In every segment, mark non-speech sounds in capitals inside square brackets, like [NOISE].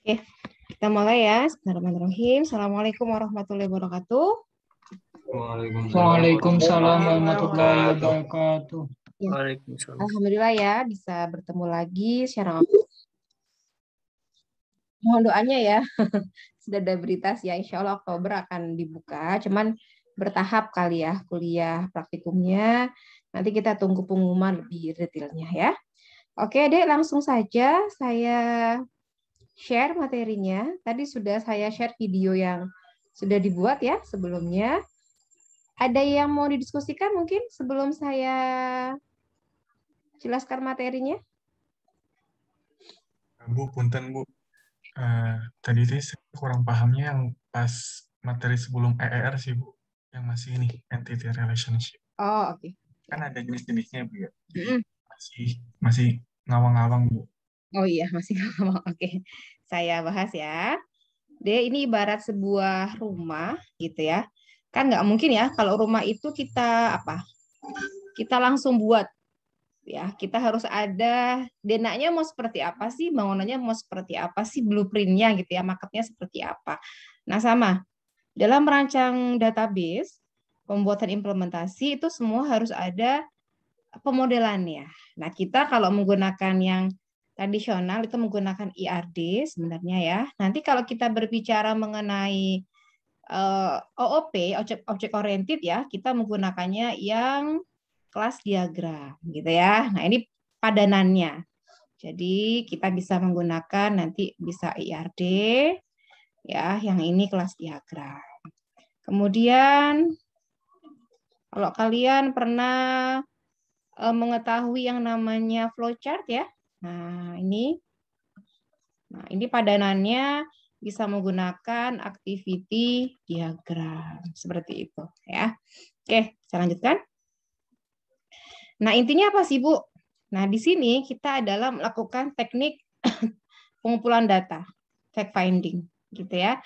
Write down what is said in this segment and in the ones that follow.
Oke, kita mulai ya. Bismillahirrahmanirrahim. Assalamualaikum warahmatullahi wabarakatuh. Waalaikumsalam warahmatullahi wabarakatuh. Ya. Waalaikumsalam. Alhamdulillah ya bisa bertemu lagi secara Mohon doanya ya. [LAUGHS] Sudah ada berita sih ya insya Allah Oktober akan dibuka. Cuman bertahap kali ya kuliah praktikumnya. Nanti kita tunggu pengumuman lebih detailnya ya. Oke deh langsung saja saya share materinya. Tadi sudah saya share video yang sudah dibuat ya sebelumnya. Ada yang mau didiskusikan mungkin sebelum saya jelaskan materinya? Bu, punten Bu. Uh, tadi itu saya kurang pahamnya yang pas materi sebelum EER sih Bu, yang masih ini, entity relationship. Oh, oke. Okay. Kan ada jenis-jenisnya Bu ya. mm -hmm. masih, masih ngawang-ngawang Bu. Oh iya, [LAUGHS] masih nggak ngomong. Oke, saya bahas ya. D ini ibarat sebuah rumah gitu ya. Kan nggak mungkin ya kalau rumah itu kita apa? Kita langsung buat ya. Kita harus ada denaknya mau seperti apa sih, bangunannya mau seperti apa sih, blueprintnya gitu ya, marketnya seperti apa. Nah sama dalam merancang database, pembuatan implementasi itu semua harus ada pemodelannya. Nah kita kalau menggunakan yang tradisional itu menggunakan IRD e sebenarnya ya. Nanti kalau kita berbicara mengenai uh, eh, OOP, objek, object oriented ya, kita menggunakannya yang kelas diagram gitu ya. Nah, ini padanannya. Jadi kita bisa menggunakan nanti bisa IRD e ya, yang ini kelas diagram. Kemudian kalau kalian pernah eh, mengetahui yang namanya flowchart ya, Nah, ini Nah, ini padanannya bisa menggunakan activity diagram seperti itu ya. Oke, saya lanjutkan. Nah, intinya apa sih, Bu? Nah, di sini kita adalah melakukan teknik [COUGHS] pengumpulan data, fact finding gitu ya.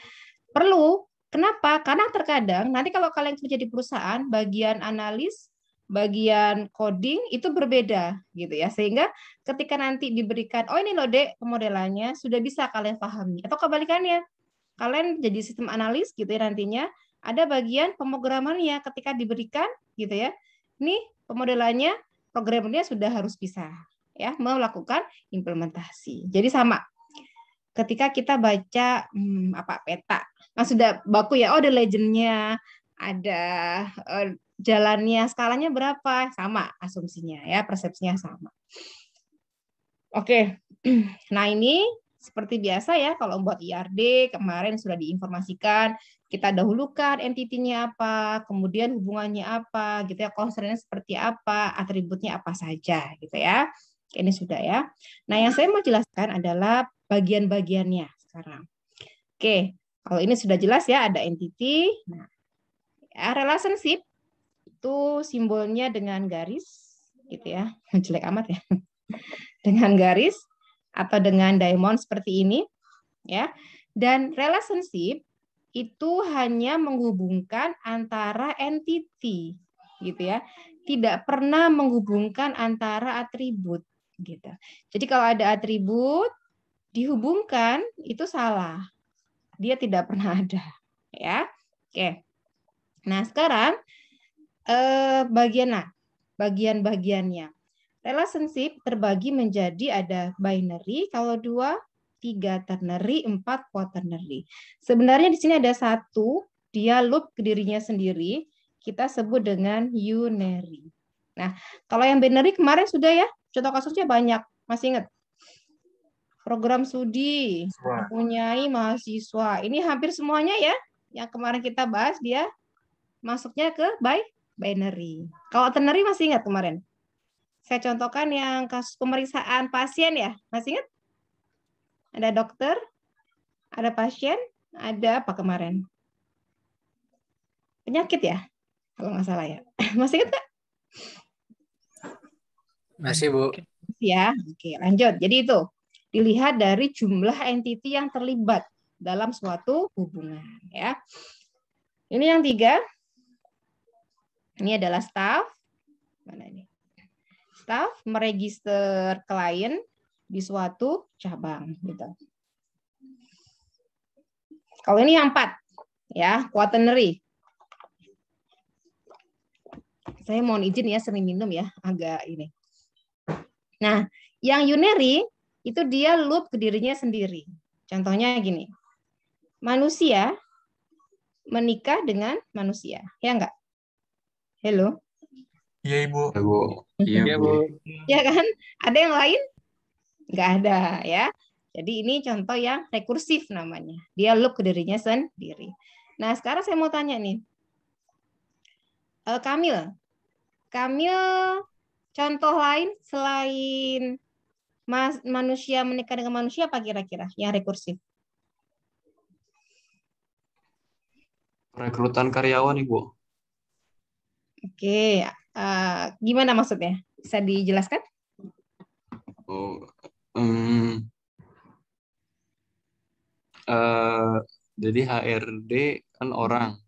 Perlu Kenapa? Karena terkadang nanti kalau kalian kerja di perusahaan, bagian analis bagian coding itu berbeda gitu ya sehingga ketika nanti diberikan oh ini loh dek pemodelannya sudah bisa kalian pahami atau kebalikannya kalian jadi sistem analis gitu ya nantinya ada bagian pemrogramannya ketika diberikan gitu ya nih pemodelannya programnya sudah harus bisa ya melakukan implementasi jadi sama ketika kita baca hmm, apa peta nah sudah baku ya oh ada legendnya ada eh, jalannya skalanya berapa sama asumsinya ya persepsinya sama oke [CLEARS THROAT] nah ini seperti biasa ya kalau buat IRD kemarin sudah diinformasikan kita dahulukan entitinya apa kemudian hubungannya apa gitu ya concernnya seperti apa atributnya apa saja gitu ya ini sudah ya nah yang saya mau jelaskan adalah bagian-bagiannya sekarang oke kalau ini sudah jelas ya ada entiti, nah ya, relationship itu simbolnya dengan garis gitu ya. [LAUGHS] Jelek amat ya. [LAUGHS] dengan garis atau dengan diamond seperti ini ya. Dan relationship itu hanya menghubungkan antara entity gitu ya. Tidak pernah menghubungkan antara atribut gitu. Jadi kalau ada atribut dihubungkan itu salah. Dia tidak pernah ada ya. Oke. Nah, sekarang eh, bagian nah, bagian-bagiannya. Relationship terbagi menjadi ada binary kalau dua, tiga ternary, empat quaternary. Sebenarnya di sini ada satu dia loop ke dirinya sendiri, kita sebut dengan unary. Nah, kalau yang binary kemarin sudah ya, contoh kasusnya banyak, masih ingat? Program studi, mempunyai mahasiswa. Ini hampir semuanya ya, yang kemarin kita bahas dia masuknya ke by binary. Kalau ternary masih ingat kemarin? Saya contohkan yang kasus pemeriksaan pasien ya, masih ingat? Ada dokter, ada pasien, ada apa kemarin? Penyakit ya, kalau nggak salah ya. [LAUGHS] Masih ingat nggak? Masih Bu. Ya, oke lanjut. Jadi itu dilihat dari jumlah entiti yang terlibat dalam suatu hubungan ya. Ini yang tiga, ini adalah staff. Mana ini? Staff meregister klien di suatu cabang gitu. Kalau ini yang empat, ya quaternary. Saya mohon izin ya sering minum ya agak ini. Nah, yang unary itu dia loop ke dirinya sendiri. Contohnya gini, manusia menikah dengan manusia, ya enggak? Halo. Iya ibu. Iya bu. Iya ya, bu. Iya kan? Ada yang lain? Gak ada ya. Jadi ini contoh yang rekursif namanya. Dia look dirinya sendiri. Nah sekarang saya mau tanya nih, eh, Kamil, Kamil contoh lain selain mas, manusia menikah dengan manusia apa kira-kira yang rekursif? Rekrutan karyawan ibu. Oke, uh, gimana maksudnya? Bisa dijelaskan? Oh, um, uh, jadi HRD kan orang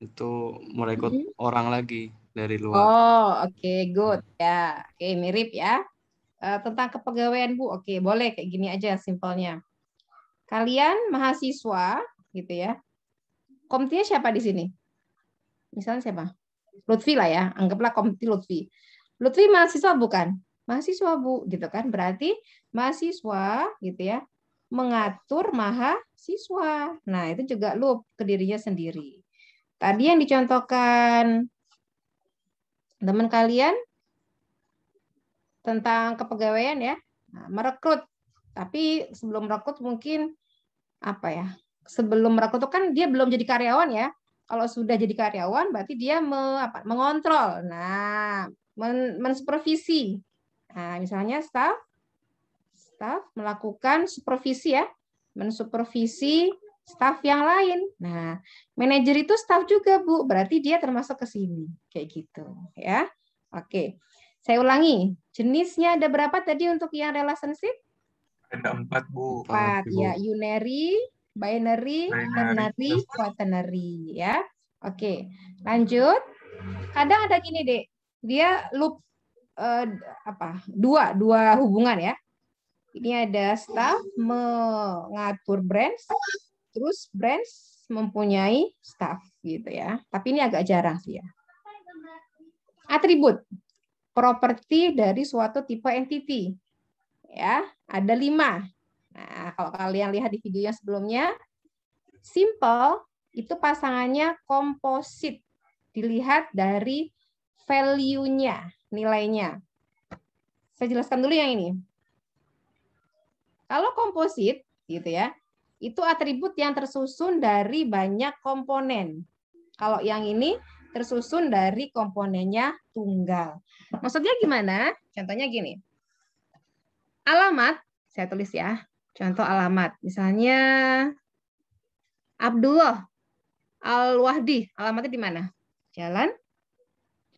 itu merekrut mm -hmm. orang lagi dari luar. Oh, oke, okay, good ya. Oke, okay, mirip ya. Uh, tentang kepegawaian Bu. Oke, okay, boleh kayak gini aja simpelnya. Kalian mahasiswa gitu ya. Komtinya siapa di sini? Misalnya siapa? Lutfi lah ya, anggaplah kompetisi Lutfi. Lutfi mahasiswa bukan? Mahasiswa Bu, gitu kan? Berarti mahasiswa gitu ya, mengatur mahasiswa. Nah, itu juga loop ke dirinya sendiri. Tadi yang dicontohkan teman kalian tentang kepegawaian ya, nah, merekrut. Tapi sebelum merekrut mungkin apa ya? Sebelum merekrut kan dia belum jadi karyawan ya kalau sudah jadi karyawan berarti dia me, apa, mengontrol. Nah, men, mensupervisi. Nah, misalnya staff staff melakukan supervisi ya, mensupervisi staff yang lain. Nah, manajer itu staff juga, Bu. Berarti dia termasuk ke sini. Kayak gitu, ya. Oke. Saya ulangi, jenisnya ada berapa tadi untuk yang relationship? Ada empat, Bu. Empat, ya. Unary, binary, ternary, quaternary ya. Oke, lanjut. Kadang ada gini deh, dia loop uh, apa? Dua dua hubungan ya. Ini ada staff mengatur branch, terus branch mempunyai staff gitu ya. Tapi ini agak jarang sih ya. Atribut, properti dari suatu tipe entity. Ya, ada lima Nah, kalau kalian lihat di videonya sebelumnya, simple itu pasangannya komposit. Dilihat dari value-nya, nilainya. Saya jelaskan dulu yang ini. Kalau komposit, gitu ya, itu atribut yang tersusun dari banyak komponen. Kalau yang ini tersusun dari komponennya tunggal. Maksudnya gimana? Contohnya gini. Alamat, saya tulis ya. Contoh alamat, misalnya Abdullah Al-Wahdi, alamatnya di mana? Jalan?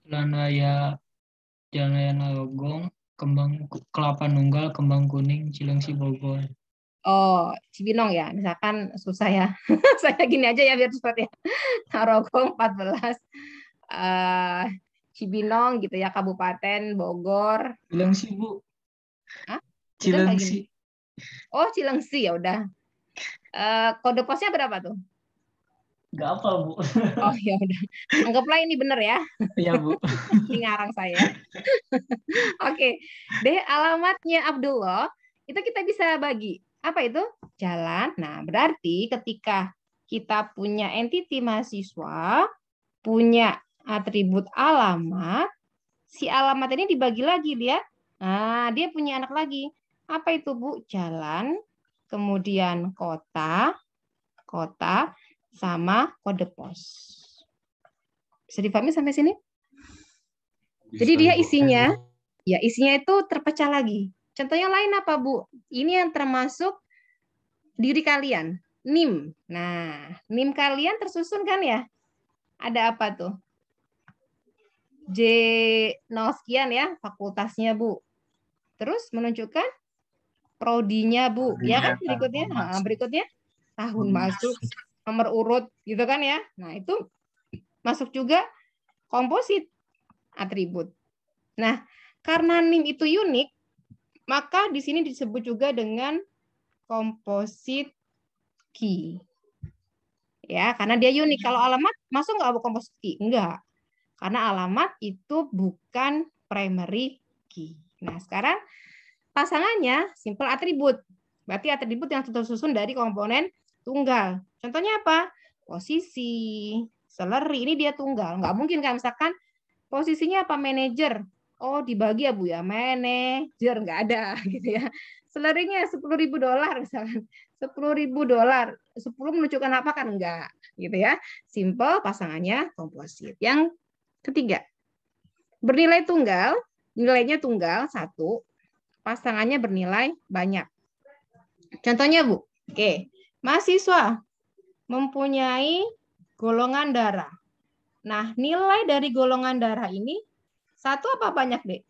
Jalan Raya Jalan Raya Narogong, Kembang Kelapa Nunggal, Kembang Kuning, Cilengsi Bogor. Oh, Cibinong ya, misalkan susah ya. [LAUGHS] Saya gini aja ya biar cepat ya. Narogong 14, uh, Cibinong gitu ya, Kabupaten Bogor. Cilengsi Bu. Hah? Cilengsi. Oh, Cilengsi ya udah. Uh, kode posnya berapa tuh? Gak apa, Bu. Oh, ya udah. Anggaplah ini benar ya. Iya, Bu. [LAUGHS] ini ngarang saya. Oke. Deh, alamatnya Abdullah itu kita bisa bagi. Apa itu? Jalan. Nah, berarti ketika kita punya entiti mahasiswa, punya atribut alamat, si alamat ini dibagi lagi dia. Nah, dia punya anak lagi. Apa itu Bu? Jalan, kemudian kota, kota, sama kode pos. Bisa dipahami sampai sini? Jadi dia isinya, ya isinya itu terpecah lagi. Contohnya lain apa Bu? Ini yang termasuk diri kalian, NIM. Nah, NIM kalian tersusun kan ya? Ada apa tuh? J 0 sekian ya fakultasnya Bu. Terus menunjukkan prodinya Bu, prodinya, ya kan berikutnya. Nah, berikutnya tahun masuk, nomor urut gitu kan ya. Nah, itu masuk juga komposit atribut. Nah, karena NIM itu unik, maka di sini disebut juga dengan komposit key. Ya, karena dia unik. Kalau alamat masuk nggak komposit key? Enggak. Karena alamat itu bukan primary key. Nah, sekarang Pasangannya simple atribut. Berarti atribut yang tersusun dari komponen tunggal. Contohnya apa? Posisi, salary, ini dia tunggal. Nggak mungkin kan misalkan posisinya apa manager Oh, dibagi ya Bu ya, manager nggak ada [LAUGHS] gitu ya. Selerinya 10 ribu dolar misalkan. 10 ribu dolar. 10 menunjukkan apa kan? nggak Gitu ya. Simple, pasangannya komposit. Yang ketiga, bernilai tunggal, nilainya tunggal satu, pasangannya bernilai banyak. Contohnya, Bu. Oke, mahasiswa mempunyai golongan darah. Nah, nilai dari golongan darah ini satu apa banyak, Dek?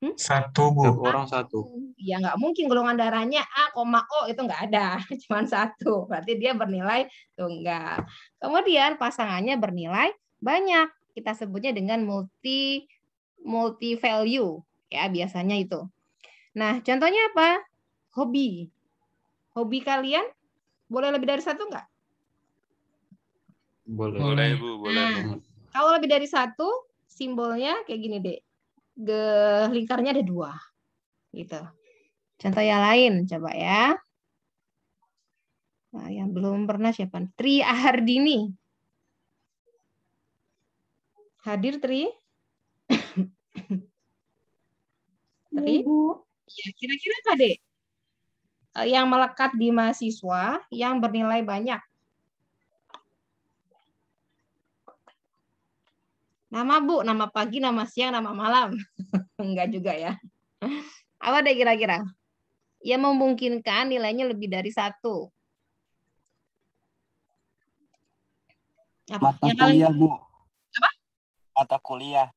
Hmm? Satu, Bu. orang satu. Ya, nggak mungkin golongan darahnya A, O itu nggak ada. [LAUGHS] cuma satu. Berarti dia bernilai tunggal. Kemudian pasangannya bernilai banyak. Kita sebutnya dengan multi multi value ya biasanya itu. Nah, contohnya apa? Hobi. Hobi kalian boleh lebih dari satu enggak? Boleh. Boleh, Bu. Boleh. Nah, kalau lebih dari satu, simbolnya kayak gini, deh. Ge lingkarnya ada dua. Gitu. Contoh yang lain, coba ya. Nah, yang belum pernah siapa? Tri Ahardini. Hadir Tri? [LAUGHS] Tri? Iya, iya, kira-kira Kak deh? yang melekat di mahasiswa yang bernilai banyak. Nama Bu, nama pagi, nama siang, nama malam. [LAUGHS] Enggak juga ya. Apa deh kira-kira? Ya memungkinkan nilainya lebih dari satu. Apa? Mata kuliah, Bu. Apa? Mata kuliah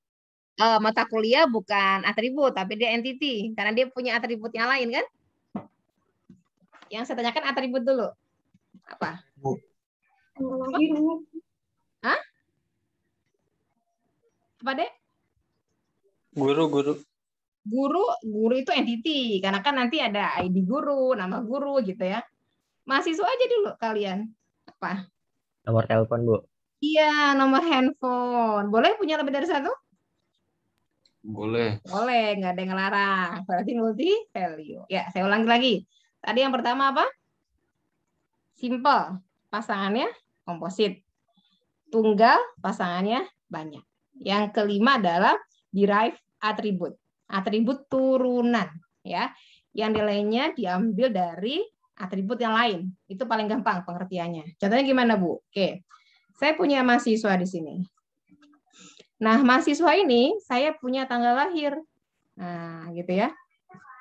uh, mata kuliah bukan atribut tapi dia entity karena dia punya atribut yang lain kan? Yang saya tanyakan atribut dulu. Apa? Guru, Oh. Hah? Apa deh? Guru, guru. Guru, guru itu entity karena kan nanti ada ID guru, nama guru gitu ya. Mahasiswa aja dulu kalian. Apa? Nomor telepon, Bu. Iya, nomor handphone. Boleh punya lebih dari satu? Boleh. Boleh, nggak ada yang ngelarang. Berarti multi value. Ya, saya ulangi lagi. Tadi yang pertama apa? Simple, pasangannya komposit. Tunggal, pasangannya banyak. Yang kelima adalah derive atribut. Atribut turunan, ya. Yang nilainya diambil dari atribut yang lain. Itu paling gampang pengertiannya. Contohnya gimana, Bu? Oke. Saya punya mahasiswa di sini. Nah, mahasiswa ini saya punya tanggal lahir. Nah, gitu ya.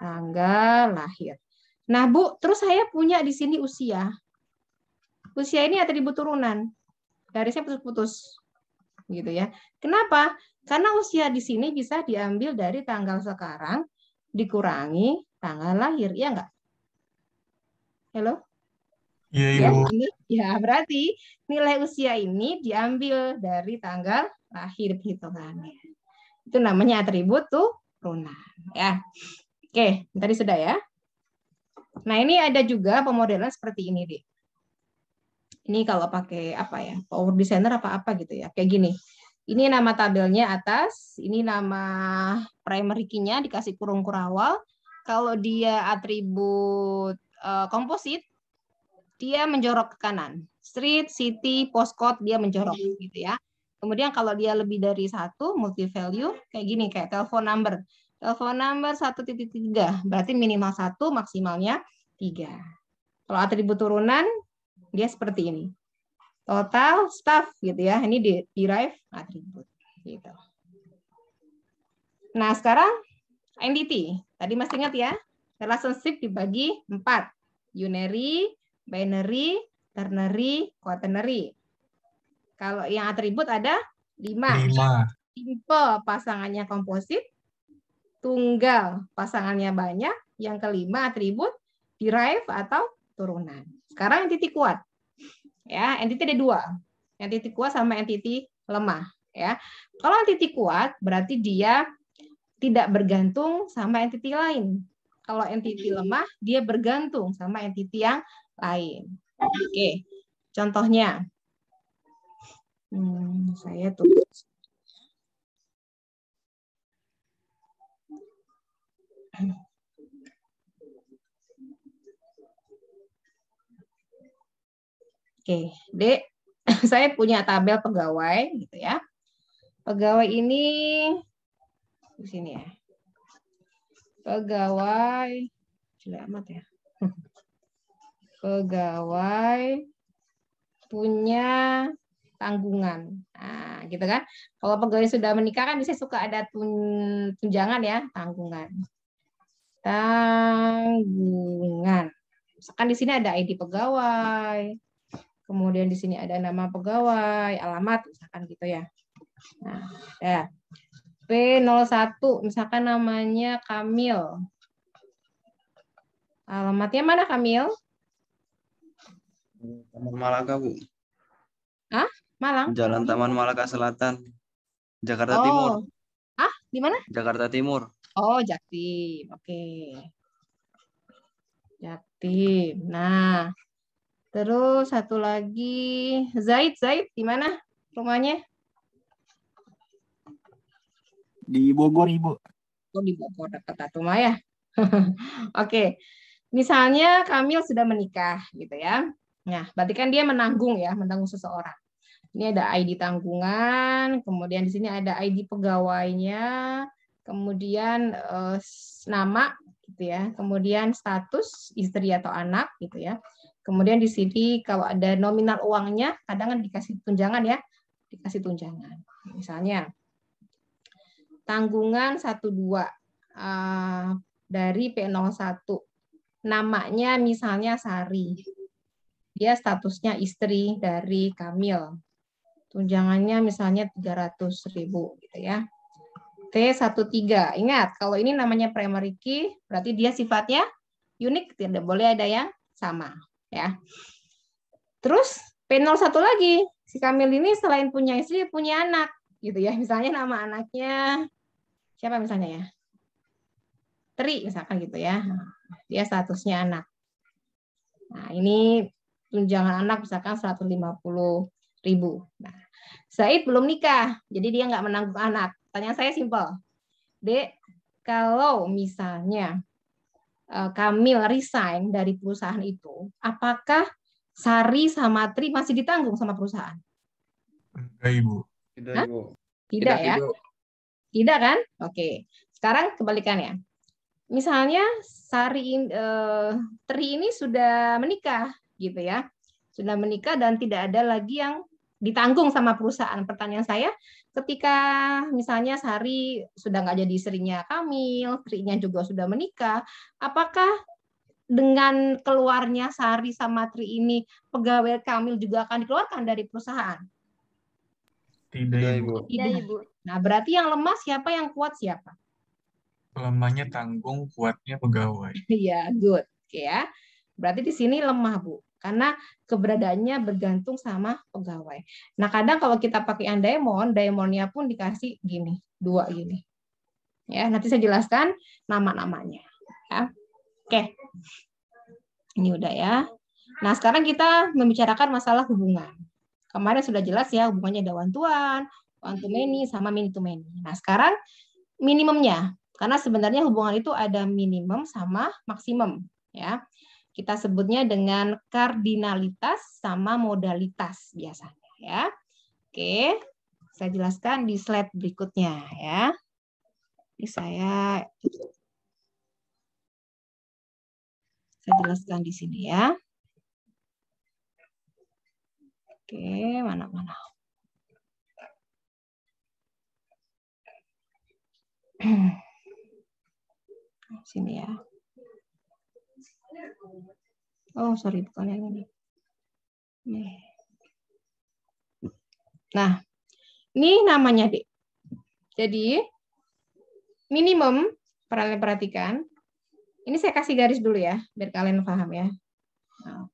Tanggal lahir. Nah, Bu, terus saya punya di sini usia. Usia ini atribut turunan. Garisnya putus-putus. Gitu ya. Kenapa? Karena usia di sini bisa diambil dari tanggal sekarang dikurangi tanggal lahir, ya enggak? Halo? Iya, ya, Ya, ya, berarti nilai usia ini diambil dari tanggal lahir hitungannya. Itu namanya atribut tuh runa ya. Oke, tadi sudah ya. Nah, ini ada juga pemodelan seperti ini, deh. Ini kalau pakai apa ya? Power Designer apa-apa gitu ya. Kayak gini. Ini nama tabelnya atas, ini nama primary key-nya dikasih kurung kurawal. Kalau dia atribut eh, komposit, dia menjorok ke kanan. Street, city, postcode dia menjorok hmm. gitu ya. Kemudian kalau dia lebih dari satu multi value kayak gini kayak telepon number. Telepon number 1.3 berarti minimal satu maksimalnya tiga. Kalau atribut turunan dia seperti ini. Total staff gitu ya. Ini di derive atribut gitu. Nah, sekarang entity Tadi masih ingat ya? Relationship dibagi empat. Unary, binary, ternary, quaternary. Kalau yang atribut ada lima. lima. Simple pasangannya komposit, tunggal pasangannya banyak, yang kelima atribut derive atau turunan. Sekarang entiti kuat. Ya, entiti ada dua. Entiti kuat sama entiti lemah, ya. Kalau entiti kuat berarti dia tidak bergantung sama entiti lain. Kalau entiti lemah, dia bergantung sama entiti yang lain. Oke, contohnya. Hmm, saya tuh, Oke, Dek, [LAUGHS] saya punya tabel pegawai gitu ya. Pegawai ini di sini ya. Pegawai jelek amat ya pegawai punya tanggungan. Nah, gitu kan. Kalau pegawai sudah menikah kan bisa suka ada tunjangan ya, tanggungan. Tanggungan. Misalkan di sini ada ID pegawai. Kemudian di sini ada nama pegawai, alamat misalkan gitu ya. Nah, ya. P01 misalkan namanya Kamil. Alamatnya mana Kamil? Taman Malaka, Bu. Ah, Malang? Jalan Taman Malaka Selatan. Jakarta oh. Timur. Ah, di mana? Jakarta Timur. Oh, Jatim. Oke. Okay. Jaktim. Nah, terus satu lagi Zaid, Zaid di mana rumahnya? Di Bogor, Ibu. Oh, di Bogor dekat Tatumaya. [LAUGHS] Oke. Okay. Misalnya Kamil sudah menikah gitu ya. Nah, berarti kan dia menanggung ya, menanggung seseorang. Ini ada ID tanggungan, kemudian di sini ada ID pegawainya, kemudian eh, nama gitu ya, kemudian status istri atau anak gitu ya. Kemudian di sini kalau ada nominal uangnya, kadang kan dikasih tunjangan ya, dikasih tunjangan. Misalnya tanggungan 12 eh, dari P01. Namanya misalnya Sari dia statusnya istri dari Kamil. Tunjangannya misalnya 300 ribu gitu ya. T13. Ingat, kalau ini namanya primary key, berarti dia sifatnya unik, tidak boleh ada yang sama. ya. Terus P01 lagi, si Kamil ini selain punya istri, punya anak. gitu ya. Misalnya nama anaknya, siapa misalnya ya? Tri, misalkan gitu ya. Dia statusnya anak. Nah, ini tunjangan anak misalkan 150 ribu. Nah, Said belum nikah, jadi dia nggak menanggung anak. Tanya saya simpel, Dek, kalau misalnya eh, Kamil resign dari perusahaan itu, apakah Sari sama Tri masih ditanggung sama perusahaan? Tidak, Ibu. Tidak, Ibu. Tidak, ya? Ibu. Tidak kan? Oke. Sekarang kebalikannya. Misalnya Sari eh, Tri ini sudah menikah, gitu ya. Sudah menikah dan tidak ada lagi yang ditanggung sama perusahaan. Pertanyaan saya, ketika misalnya sehari sudah nggak jadi istrinya Kamil, istrinya juga sudah menikah, apakah dengan keluarnya Sari sama Tri ini pegawai Kamil juga akan dikeluarkan dari perusahaan? Tidak, Ibu. Tidak, Ibu. Nah, berarti yang lemah siapa, yang kuat siapa? Lemahnya tanggung, kuatnya pegawai. [LAUGHS] Iya, good. Oke ya. Berarti di sini lemah, Bu karena keberadaannya bergantung sama pegawai. Nah, kadang kalau kita pakai yang diamond, diamondnya pun dikasih gini, dua gini. Ya, nanti saya jelaskan nama-namanya. Ya. Oke. Ini udah ya. Nah, sekarang kita membicarakan masalah hubungan. Kemarin sudah jelas ya hubungannya ada one to one, one to many, sama many to many. Nah, sekarang minimumnya. Karena sebenarnya hubungan itu ada minimum sama maksimum. ya kita sebutnya dengan kardinalitas sama modalitas biasanya ya. Oke, saya jelaskan di slide berikutnya ya. Ini saya saya jelaskan di sini ya. Oke, mana-mana. [CLEARS THROAT] Sini ya. Oh, sorry, bukan yang ini. Nah, ini namanya Dek. Jadi, minimum, kalian perhatikan. Ini saya kasih garis dulu ya, biar kalian paham ya. Nah,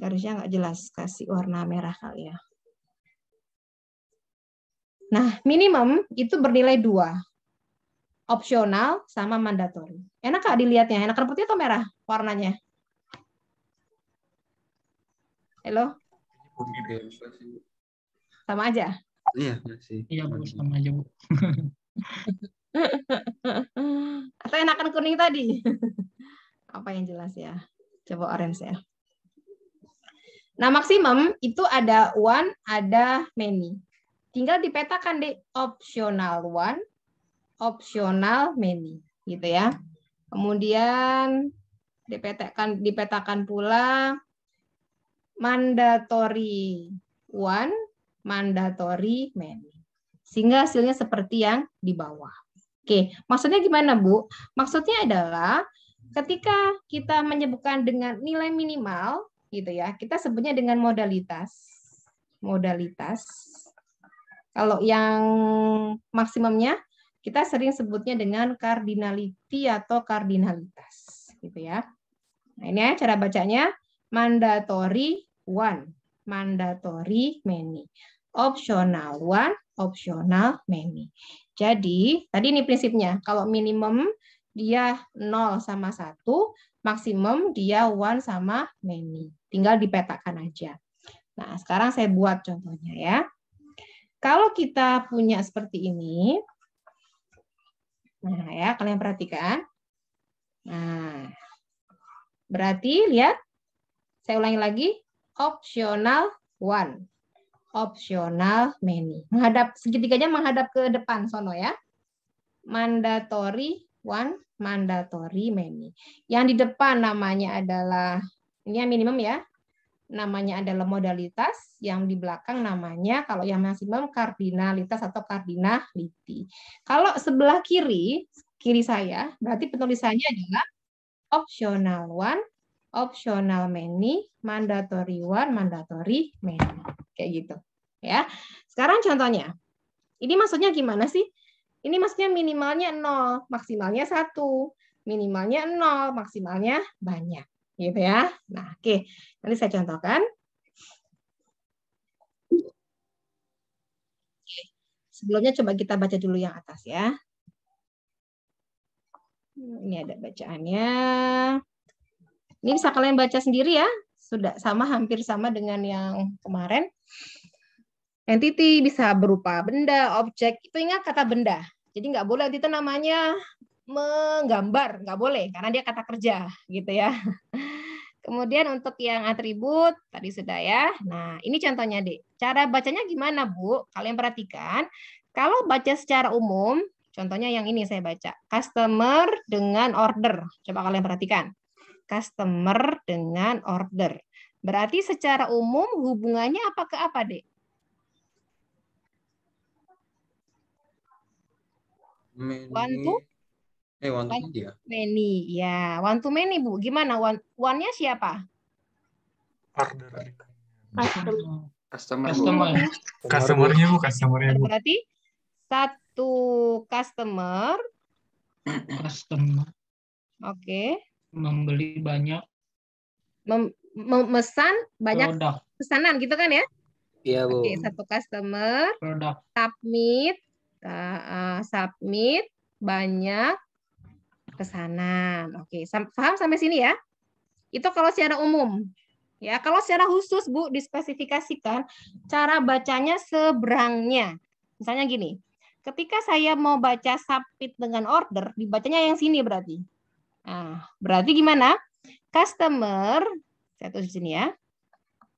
garisnya nggak jelas, kasih warna merah kali ya. Nah, minimum itu bernilai 2 opsional sama mandatori. Enak kak dilihatnya? Enak putih atau merah warnanya? Halo? Sama aja? Iya, iya sih Iya, Bu, sama aja, Bu. [LAUGHS] atau enakan kuning tadi? [LAUGHS] Apa yang jelas ya? Coba orange ya. Nah, maksimum itu ada one, ada many. Tinggal dipetakan deh optional one, opsional many gitu ya. Kemudian dipetakan dipetakan pula mandatory one, mandatory many. Sehingga hasilnya seperti yang di bawah. Oke, maksudnya gimana, Bu? Maksudnya adalah ketika kita menyebutkan dengan nilai minimal gitu ya. Kita sebutnya dengan modalitas. Modalitas. Kalau yang maksimumnya kita sering sebutnya dengan cardinality atau kardinalitas, gitu ya. Nah, ini ya cara bacanya mandatory one, mandatory many, optional one, optional many. Jadi, tadi ini prinsipnya. Kalau minimum dia 0 sama 1, maksimum dia one sama many. Tinggal dipetakan aja. Nah, sekarang saya buat contohnya ya. Kalau kita punya seperti ini, Nah, ya, kalian perhatikan. Nah, berarti lihat saya ulangi lagi optional one optional many menghadap segitiganya menghadap ke depan sono ya mandatory one mandatory many yang di depan namanya adalah ini yang minimum ya namanya adalah modalitas, yang di belakang namanya kalau yang maksimum kardinalitas atau kardinaliti. Kalau sebelah kiri, kiri saya, berarti penulisannya adalah optional one, optional many, mandatory one, mandatory many. Kayak gitu. Ya. Sekarang contohnya. Ini maksudnya gimana sih? Ini maksudnya minimalnya 0, maksimalnya satu minimalnya 0, maksimalnya banyak gitu ya. Nah, oke. Okay. Nanti saya contohkan. Sebelumnya coba kita baca dulu yang atas ya. Ini ada bacaannya. Ini bisa kalian baca sendiri ya. Sudah sama hampir sama dengan yang kemarin. Entity bisa berupa benda, objek. Itu ingat kata benda. Jadi nggak boleh itu namanya menggambar, nggak boleh karena dia kata kerja gitu ya. Kemudian untuk yang atribut tadi sudah ya. Nah, ini contohnya, deh. Cara bacanya gimana, Bu? Kalian perhatikan, kalau baca secara umum, contohnya yang ini saya baca, customer dengan order. Coba kalian perhatikan. Customer dengan order. Berarti secara umum hubungannya apa ke apa, deh? Menu. One to Eh, one to many ya? Many, ya. One to many, Bu. Gimana? One, one siapa? Order. Customer. Customer. Customer. Customernya, Bu. Customernya, Bu. Berarti satu customer. Customer. Oke. Okay. Membeli banyak. Mem memesan banyak produk. pesanan gitu kan ya? Iya, Bu. Oke, satu customer. Produk. Submit. Uh, uh, submit banyak pesanan. Oke, paham sampai sini ya? Itu kalau secara umum. Ya, kalau secara khusus Bu dispesifikasikan cara bacanya seberangnya. Misalnya gini, ketika saya mau baca submit dengan order, dibacanya yang sini berarti. Nah, berarti gimana? Customer, saya tulis di sini ya.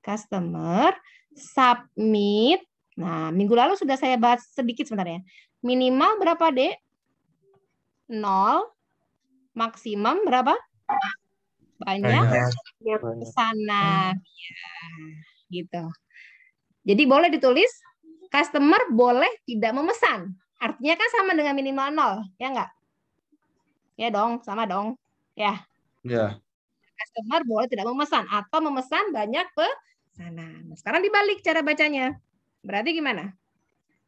Customer submit. Nah, minggu lalu sudah saya bahas sedikit sebenarnya. Minimal berapa, Dek? 0 maksimum berapa? Banyak, banyak. ke Ya, gitu. Jadi boleh ditulis customer boleh tidak memesan. Artinya kan sama dengan minimal nol, ya enggak? Ya dong, sama dong. Ya. Ya. Customer boleh tidak memesan atau memesan banyak pesanan. Nah, sekarang dibalik cara bacanya. Berarti gimana?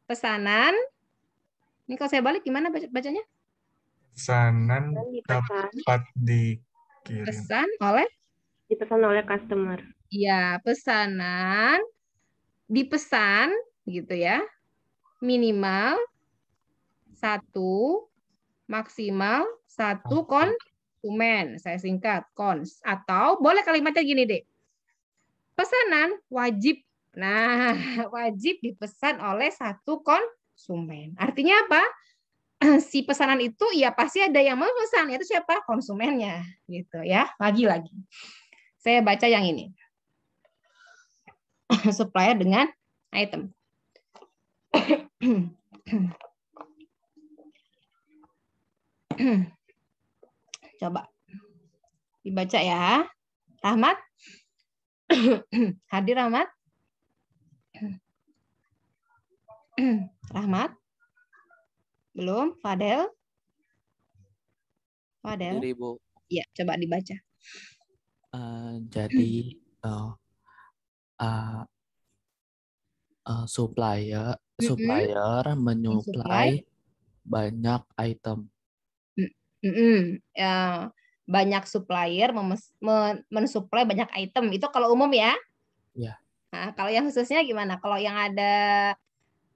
Pesanan. Ini kalau saya balik gimana bacanya? pesanan dapat dikirim. Pesan oleh? Dipesan oleh customer. Ya, pesanan dipesan gitu ya. Minimal satu, maksimal satu konsumen. Saya singkat, kons. Atau boleh kalimatnya gini deh. Pesanan wajib. Nah, [LAUGHS] wajib dipesan oleh satu konsumen. Artinya apa? [CLEARS THROAT] si pesanan itu ya pasti ada yang memesan itu siapa konsumennya gitu ya lagi lagi saya baca yang ini [CLEARS THROAT] supplier dengan item [CLEARS THROAT] coba dibaca ya Rahmat hadir Rahmat Rahmat belum, Fadel? Fadel? Jadi, Bu. Iya, coba dibaca. Uh, jadi, uh, uh, uh, supplier, mm -hmm. supplier menyuplai banyak item. Mm -hmm. ya, banyak supplier mensuplai banyak item. Itu kalau umum ya? Ya. Nah, kalau yang khususnya gimana? Kalau yang ada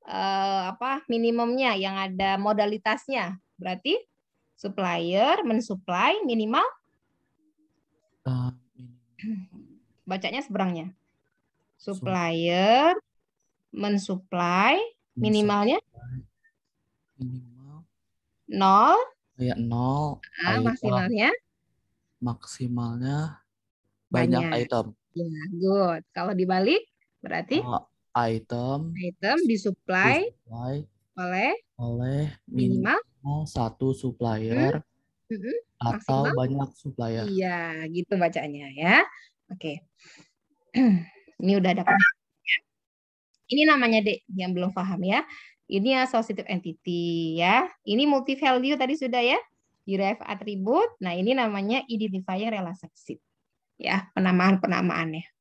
uh, apa minimumnya yang ada modalitasnya. Berarti supplier mensuplai minimal uh, [CLEARS THROAT] bacanya seberangnya. Supplier mensuplai minimalnya minimal ya, nol kayak ah, nol maksimalnya maksimalnya banyak, banyak item. Ya, good. Kalau dibalik berarti oh, item item disuplai, supply oleh oleh minimal, minimal satu supplier hmm. Hmm. atau maksimal. banyak supplier. Iya, gitu bacanya ya. Oke. Okay. [CLEARS THROAT] Ini udah dapat. Ya. Ini namanya dek yang belum paham ya. Ini associative ya, entity ya. Ini multi value tadi sudah ya. Derived attribute. Nah, ini namanya identifier relationship. Ya, penamaan-penamaannya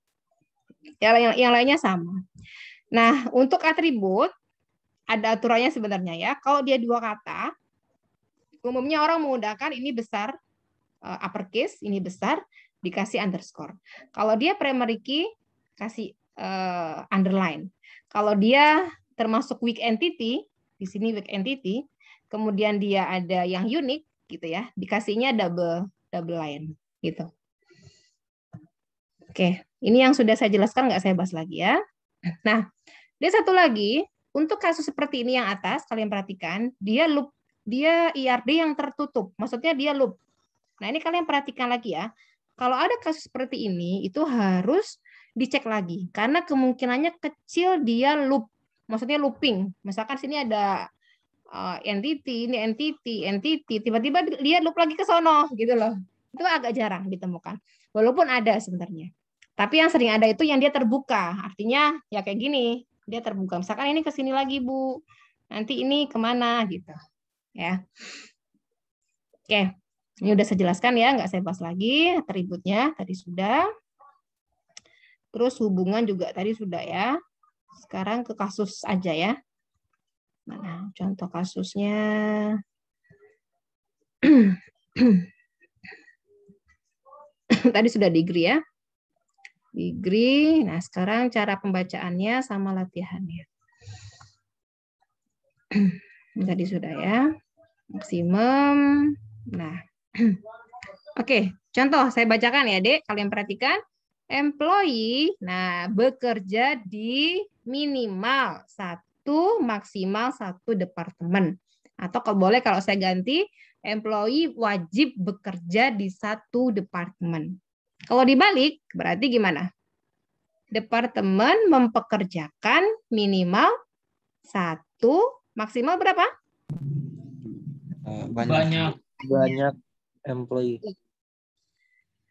ya yang, yang lainnya sama. Nah, untuk atribut, ada aturannya sebenarnya ya. Kalau dia dua kata, umumnya orang menggunakan ini besar, eh, uppercase, ini besar, dikasih underscore. Kalau dia primary key, kasih uh, underline. Kalau dia termasuk weak entity, di sini weak entity, kemudian dia ada yang unique gitu ya, dikasihnya double double line, gitu. Oke. Ini yang sudah saya jelaskan, nggak saya bahas lagi ya. Nah, dia satu lagi, untuk kasus seperti ini yang atas, kalian perhatikan, dia loop, dia IRD yang tertutup, maksudnya dia loop. Nah, ini kalian perhatikan lagi ya. Kalau ada kasus seperti ini, itu harus dicek lagi, karena kemungkinannya kecil dia loop, maksudnya looping. Misalkan sini ada eh, entity, ini entity, entity, tiba-tiba dia loop lagi ke sono, gitu loh. Itu agak jarang ditemukan, walaupun ada sebenarnya. Tapi yang sering ada itu yang dia terbuka. Artinya ya kayak gini, dia terbuka. Misalkan ini ke sini lagi, Bu. Nanti ini kemana gitu. Ya. Oke, ini udah saya jelaskan ya, nggak saya bahas lagi. Atributnya tadi sudah. Terus hubungan juga tadi sudah ya. Sekarang ke kasus aja ya. Mana contoh kasusnya? [CLEARS THROAT] Tadi sudah degree ya degree. Nah, sekarang cara pembacaannya sama latihannya. [CLEARS THROAT] Tadi sudah ya. Maksimum. Nah. [CLEARS THROAT] Oke, contoh saya bacakan ya, Dek. Kalian perhatikan. Employee, nah bekerja di minimal satu, maksimal satu departemen. Atau kalau boleh kalau saya ganti, employee wajib bekerja di satu departemen. Kalau dibalik, berarti gimana? Departemen mempekerjakan minimal satu, maksimal berapa? Eh, banyak. Banyak employee. Iya.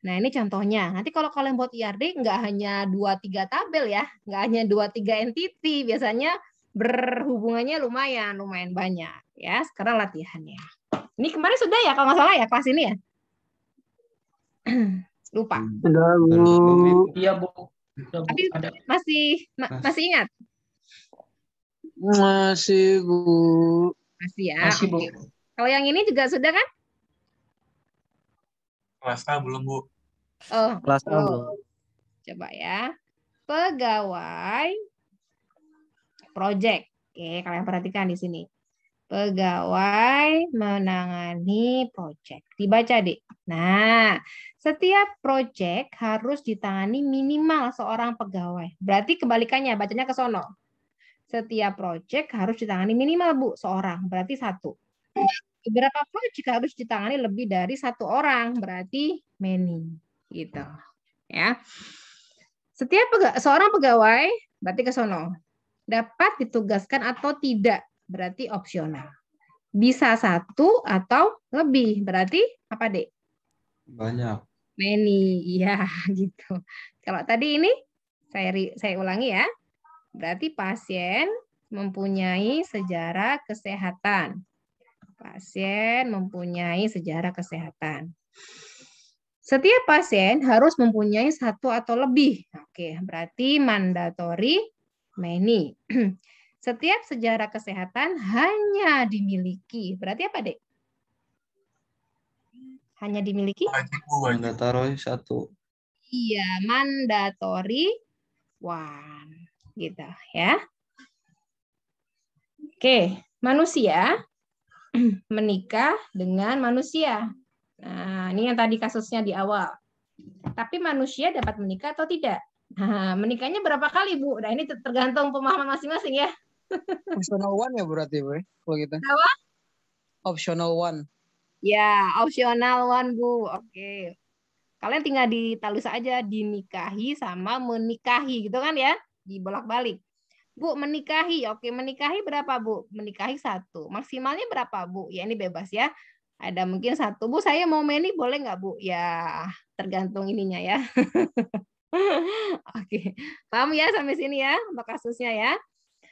Nah, ini contohnya. Nanti kalau kalian buat IRD, e nggak hanya dua tiga tabel ya. Nggak hanya dua tiga entity. Biasanya berhubungannya lumayan, lumayan banyak ya. Sekarang latihannya. Ini kemarin sudah ya kalau nggak salah ya kelas ini ya. [CLEARS THROAT] Lupa. Iya, Bu. Tapi masih ma masih ingat? Masih, Bu. Masih ya. Masih, Bu. Okay. Kalau yang ini juga sudah kan? Kelas A belum, Bu. Oh. Kelas A oh. belum. Coba ya. Pegawai project. Oke, kalian perhatikan di sini pegawai menangani proyek. Dibaca, Dek. Nah, setiap proyek harus ditangani minimal seorang pegawai. Berarti kebalikannya, bacanya ke sono. Setiap proyek harus ditangani minimal, Bu, seorang. Berarti satu. Beberapa proyek harus ditangani lebih dari satu orang. Berarti many. Gitu. Ya. Setiap pegawai, seorang pegawai, berarti ke sono, dapat ditugaskan atau tidak berarti opsional. Bisa satu atau lebih, berarti apa, Dek? Banyak. Many, iya [LAUGHS] gitu. Kalau tadi ini saya saya ulangi ya. Berarti pasien mempunyai sejarah kesehatan. Pasien mempunyai sejarah kesehatan. Setiap pasien harus mempunyai satu atau lebih. Oke, berarti mandatory many. [CLEARS THROAT] Setiap sejarah kesehatan hanya dimiliki. Berarti apa, Dek? Hanya dimiliki? Mandatori satu. Iya, mandatory one. Gitu ya. Oke, manusia [CLEARS THROAT] menikah dengan manusia. Nah, ini yang tadi kasusnya di awal. Tapi manusia dapat menikah atau tidak? Nah, [LAUGHS] menikahnya berapa kali, Bu? Nah, ini tergantung pemahaman masing-masing ya optional one ya berarti bu kalau kita gitu. apa optional one ya optional one bu oke okay. kalian tinggal ditalus aja dinikahi sama menikahi gitu kan ya di bolak balik Bu, menikahi. Oke, menikahi berapa, Bu? Menikahi satu. Maksimalnya berapa, Bu? Ya, ini bebas ya. Ada mungkin satu. Bu, saya mau meni, boleh nggak, Bu? Ya, tergantung ininya ya. [LAUGHS] Oke, paham ya sampai sini ya untuk kasusnya ya.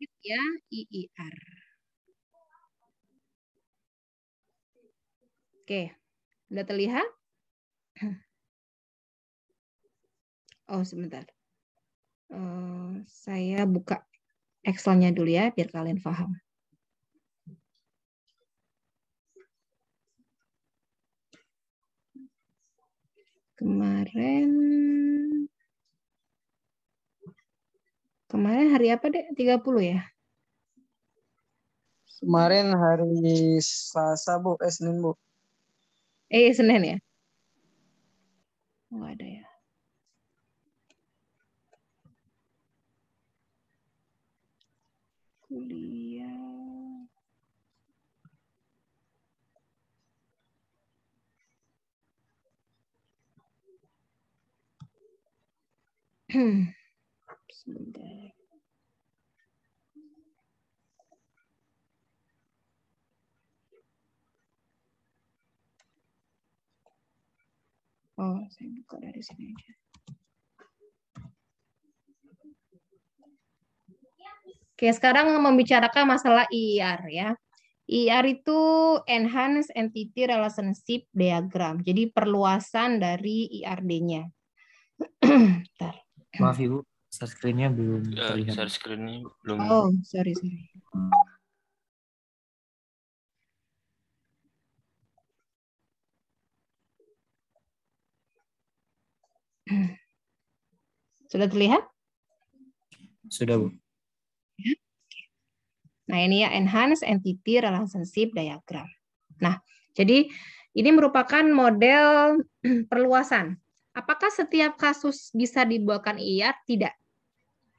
sakit ya IIR. Oke, udah terlihat? [CLEARS THROAT] Oh, sebentar. Uh, saya buka Excel-nya dulu ya, biar kalian paham. Kemarin Kemarin hari apa, Dek? 30 ya? Kemarin hari Selasa, Bu. Eh, Senin, Bu. Eh, Senin ya? Oh, ada ya. Kuliah. [CLEARS THROAT] Sebentar. Oh, saya buka dari sini aja. Oke, sekarang membicarakan masalah IR e ya. IR e itu Enhanced Entity Relationship Diagram. Jadi perluasan dari IRD-nya. E [CLEARS THROAT] Maaf Ibu, share screen-nya belum uh, terlihat. Share screen-nya belum. Oh, sorry, sorry. Sudah terlihat? Sudah, Bu. Ya, nah, ini ya enhance entity relationship diagram. Nah, jadi ini merupakan model [CLEARS THROAT] perluasan. Apakah setiap kasus bisa dibuatkan IR? Tidak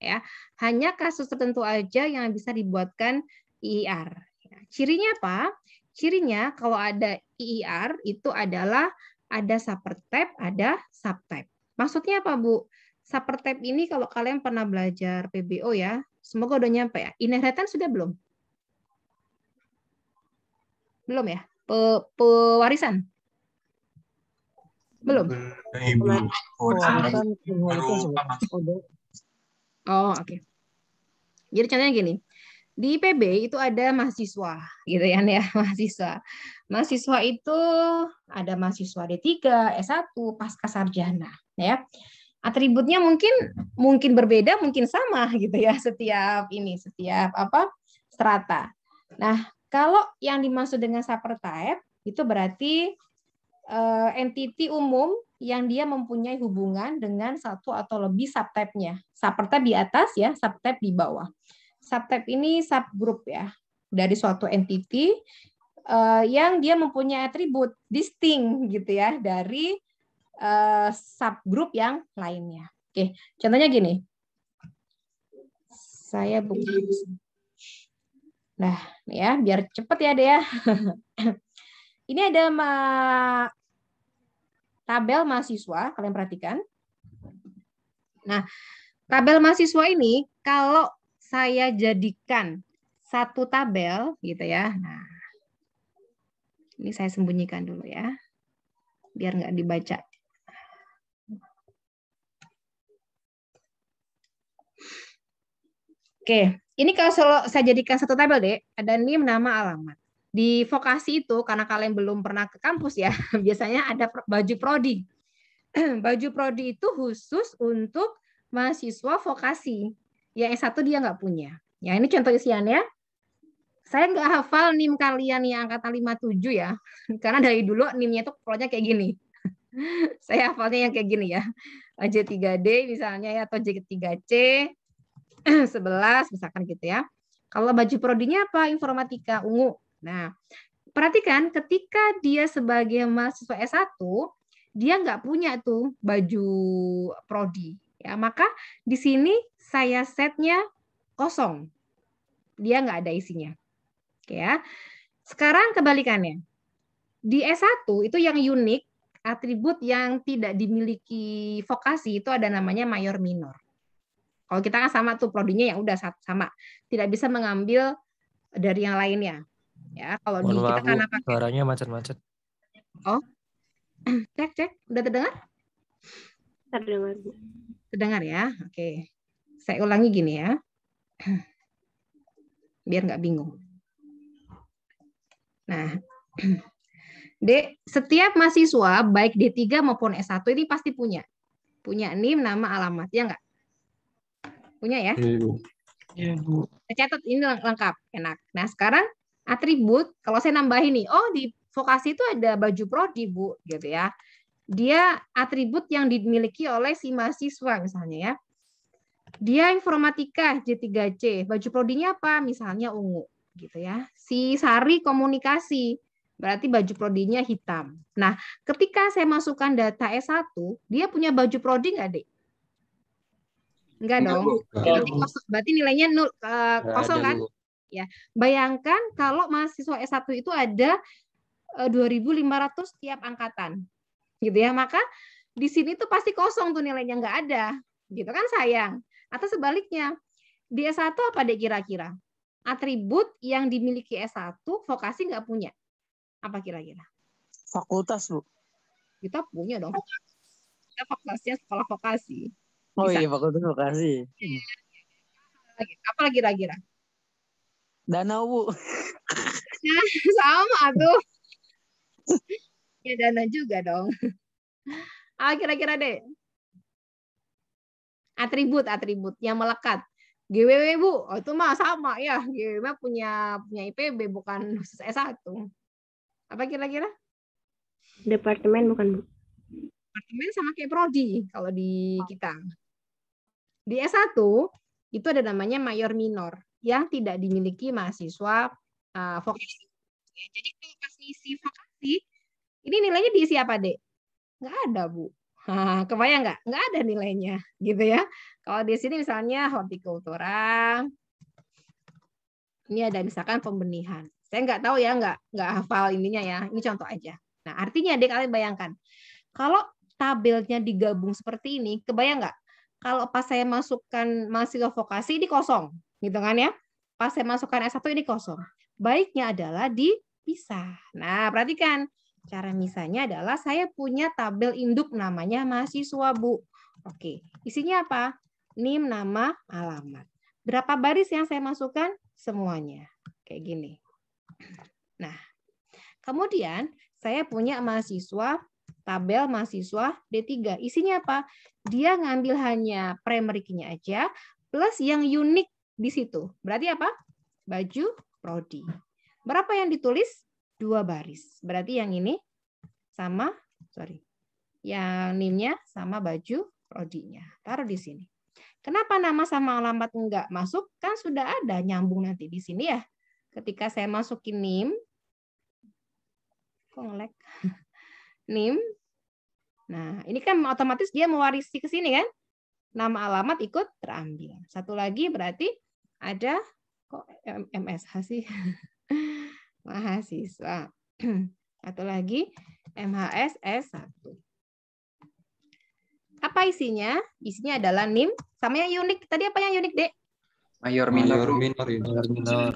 ya. Hanya kasus tertentu aja yang bisa dibuatkan IIR. Ya, cirinya apa? Cirinya kalau ada IIR itu adalah ada type, ada subtype. Maksudnya apa, Bu? type ini kalau kalian pernah belajar PBO ya, semoga udah nyampe ya. Inheritance sudah belum? Belum ya? Pe pewarisan? Belum. Oh, oke. Okay. Jadi contohnya gini. Di IPB itu ada mahasiswa, gitu kan ya, ya, [LAUGHS] mahasiswa. Mahasiswa itu ada mahasiswa D3, S1, pasca sarjana, ya. Atributnya mungkin mungkin berbeda, mungkin sama [LAUGHS] gitu ya setiap ini, setiap apa? strata. Nah, kalau yang dimaksud dengan super itu berarti uh, entiti umum yang dia mempunyai hubungan dengan satu atau lebih subtype-nya. Subtab di atas ya, subtab di bawah. Subtab ini subgroup ya dari suatu entity uh, yang dia mempunyai atribut distinct gitu ya dari uh, subgroup yang lainnya. Oke, contohnya gini. Saya buka. Nah, ya biar cepet ya deh ya. [LAUGHS] Ini ada tabel mahasiswa, kalian perhatikan. Nah, tabel mahasiswa ini kalau saya jadikan satu tabel gitu ya. Nah, ini saya sembunyikan dulu ya, biar nggak dibaca. Oke, ini kalau saya jadikan satu tabel deh, ada nim, nama, alamat. Di vokasi itu karena kalian belum pernah ke kampus ya, [LAUGHS] biasanya ada baju prodi. [CLEARS THROAT] baju prodi itu khusus untuk mahasiswa vokasi. Ya, yang satu dia nggak punya. Ya, ini contoh isiannya. Saya nggak hafal NIM kalian yang angkatan 57 ya. [LAUGHS] Karena dari dulu nimnya itu pronya kayak gini. [LAUGHS] saya hafalnya yang kayak gini ya. J3D misalnya ya atau J3C 11 [CLEARS THROAT] misalkan gitu ya. Kalau baju prodinya apa? Informatika ungu. Nah, perhatikan ketika dia sebagai mahasiswa S1, dia nggak punya tuh baju prodi. Ya, maka di sini saya setnya kosong. Dia nggak ada isinya. Oke ya. Sekarang kebalikannya. Di S1 itu yang unik, atribut yang tidak dimiliki vokasi itu ada namanya mayor minor. Kalau kita kan sama tuh prodinya yang udah sama, tidak bisa mengambil dari yang lainnya ya kalau Mohon di kita kan apa suaranya macet-macet oh [CLEARS THROAT] cek cek udah terdengar terdengar bu terdengar ya oke saya ulangi gini ya [CLEARS THROAT] biar nggak bingung nah [CLEARS THROAT] D, setiap mahasiswa baik D3 maupun S1 ini pasti punya. Punya NIM, nama, alamat, ya enggak? Punya ya? Iya, Bu. Iya, Bu. Catat ini lengkap, enak. Nah, sekarang atribut kalau saya nambahin nih oh di vokasi itu ada baju prodi bu gitu ya dia atribut yang dimiliki oleh si mahasiswa misalnya ya dia informatika J3C baju prodinya apa misalnya ungu gitu ya si sari komunikasi berarti baju prodinya hitam nah ketika saya masukkan data S1 dia punya baju prodi nggak deh Enggak dong. Berarti, kosong, berarti nilainya nul, eh, kosong kan? ya. Bayangkan kalau mahasiswa S1 itu ada 2.500 eh, tiap angkatan. Gitu ya. Maka di sini tuh pasti kosong tuh nilainya nggak ada. Gitu kan sayang. Atau sebaliknya, di S1 apa deh kira-kira? Atribut yang dimiliki S1 vokasi nggak punya. Apa kira-kira? Fakultas, Bu. Kita punya dong. Kita fakultasnya sekolah vokasi. Oh Bisa. Oh iya, fakultas vokasi. Iya. Apa lagi kira-kira? Danau Bu. [LAUGHS] sama tuh. Ya danau juga dong. [LAUGHS] Ah kira-kira deh. Atribut atribut yang melekat. GWW Bu, oh, itu mah sama ya. GWW mah punya punya IPB bukan khusus S1. Apa kira-kira? Departemen bukan Bu. Departemen sama kayak prodi kalau di kita. Di S1 itu ada namanya mayor minor yang tidak dimiliki mahasiswa uh, eh, vokasi. Iya, iya, gitu ya. jadi kalau pas ngisi vokasi, ini nilainya diisi apa, Dek? Nggak ada, Bu. kebayang nggak? Nggak ada nilainya, gitu ya. Kalau di sini misalnya hortikultura, ini ada misalkan pembenihan. Saya nggak tahu ya, nggak nggak hafal ininya ya. Ini contoh aja. Nah, artinya Dek kalian bayangkan, kalau tabelnya digabung seperti ini, kebayang nggak? Kalau pas saya masukkan mahasiswa vokasi ini kosong, gitu kan ya. Pas saya masukkan S1 ini kosong. Baiknya adalah dipisah. Nah, perhatikan. Cara misalnya adalah saya punya tabel induk namanya mahasiswa, Bu. Oke, isinya apa? NIM, nama, alamat. Berapa baris yang saya masukkan? Semuanya. Kayak gini. Nah, kemudian saya punya mahasiswa tabel mahasiswa D3. Isinya apa? Dia ngambil hanya primary key-nya aja plus yang unik di situ. Berarti apa? Baju prodi. Berapa yang ditulis? Dua baris. Berarti yang ini sama, sorry, yang nimnya sama baju prodinya. Taruh di sini. Kenapa nama sama alamat enggak masuk? Kan sudah ada nyambung nanti di sini ya. Ketika saya masukin nim, kok ngelek? [LAUGHS] nim. Nah, ini kan otomatis dia mewarisi ke sini kan? Nama alamat ikut terambil. Satu lagi berarti ada kok MSH sih [LAUGHS] mahasiswa atau [CLEARS THROAT] lagi MHS S1 apa isinya isinya adalah NIM sama yang unik tadi apa yang unik dek mayor minor minor iya. minor, minor.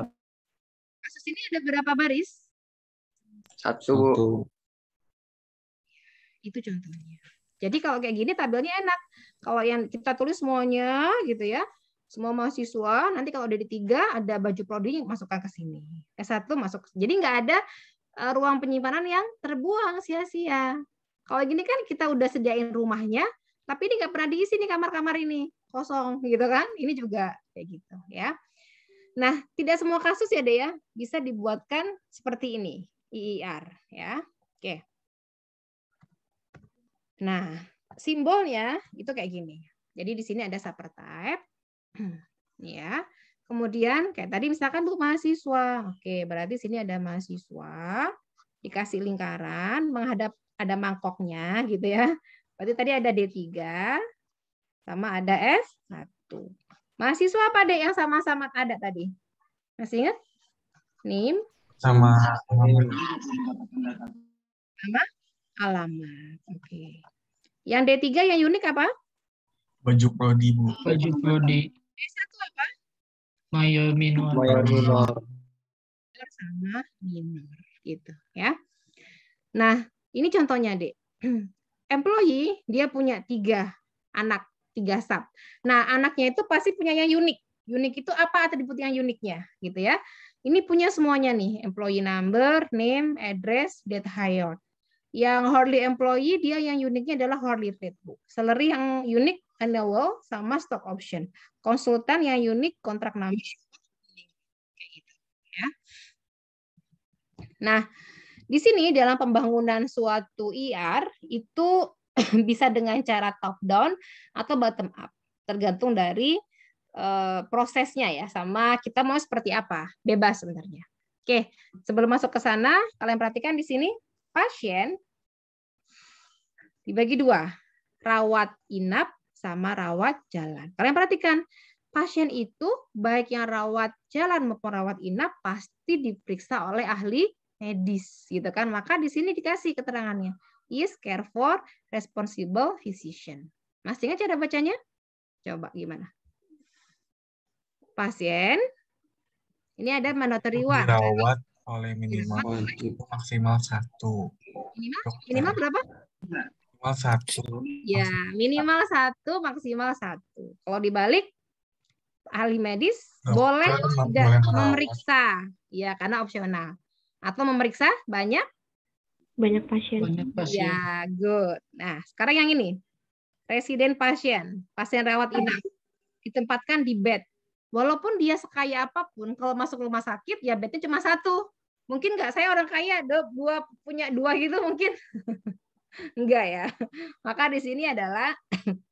kasus ini ada berapa baris satu, satu. itu contohnya jadi kalau kayak gini tabelnya enak kalau yang kita tulis semuanya gitu ya semua mahasiswa nanti kalau ada di tiga ada baju prodi yang masukkan ke sini. ke satu masuk. Jadi nggak ada eh, ruang penyimpanan yang terbuang sia-sia. Kalau gini kan kita udah sediain rumahnya, tapi ini nggak pernah diisi nih kamar-kamar ini kosong gitu kan? Ini juga kayak gitu ya. Nah, tidak semua kasus ya deh ya bisa dibuatkan seperti ini IIR ya. Oke. Nah, simbolnya itu kayak gini. Jadi di sini ada subtype [CLEARS THROAT] ya. Kemudian kayak tadi misalkan untuk mahasiswa. Oke, berarti sini ada mahasiswa dikasih lingkaran menghadap ada mangkoknya gitu ya. Berarti tadi ada D3 sama ada S1. Mahasiswa apa deh yang sama-sama ada tadi? Masih ingat? NIM sama sama alamat. Oke. Yang D3 yang unik apa? Baju prodi, Bu. Baju prodi. S1 apa? Mayor minor. Mayor minor. sama minor gitu ya. Nah, ini contohnya, Dek. [CLEARS THROAT] Employee dia punya tiga anak, tiga sub. Nah, anaknya itu pasti punya yang unik. Unik itu apa atribut yang uniknya gitu ya. Ini punya semuanya nih, employee number, name, address, date hired. Yang hourly employee dia yang uniknya adalah hourly rate, book. Salary yang unik NLO sama stock option. Konsultan yang unik kontrak nama gitu, ya. Nah, di sini dalam pembangunan suatu IR e itu [CLEARS THROAT] bisa dengan cara top down atau bottom up, tergantung dari eh, prosesnya ya sama kita mau seperti apa, bebas sebenarnya. Oke, sebelum masuk ke sana, kalian perhatikan di sini pasien dibagi dua, rawat inap sama rawat jalan. Kalian perhatikan, pasien itu baik yang rawat jalan maupun rawat inap pasti diperiksa oleh ahli medis gitu kan. Maka di sini dikasih keterangannya is care for responsible physician. Masih ingat cara bacanya? Coba gimana? Pasien. Ini ada mandatory one. Dirawat oleh minimal maksimal satu. Minimal, minimal berapa? minimal satu. Ya, minimal satu, maksimal satu. Kalau dibalik, ahli medis boleh tidak memeriksa. Ya, karena opsional. Atau memeriksa banyak? Banyak pasien. Banyak iya, pasien. Ya, good. Nah, sekarang yang ini. Residen pasien, pasien rawat inap. Ditempatkan di bed. Walaupun dia sekaya apapun, kalau masuk rumah sakit, ya bednya cuma satu mungkin nggak saya orang kaya dua punya dua gitu mungkin [LAUGHS] Enggak ya. Maka di sini adalah [COUGHS]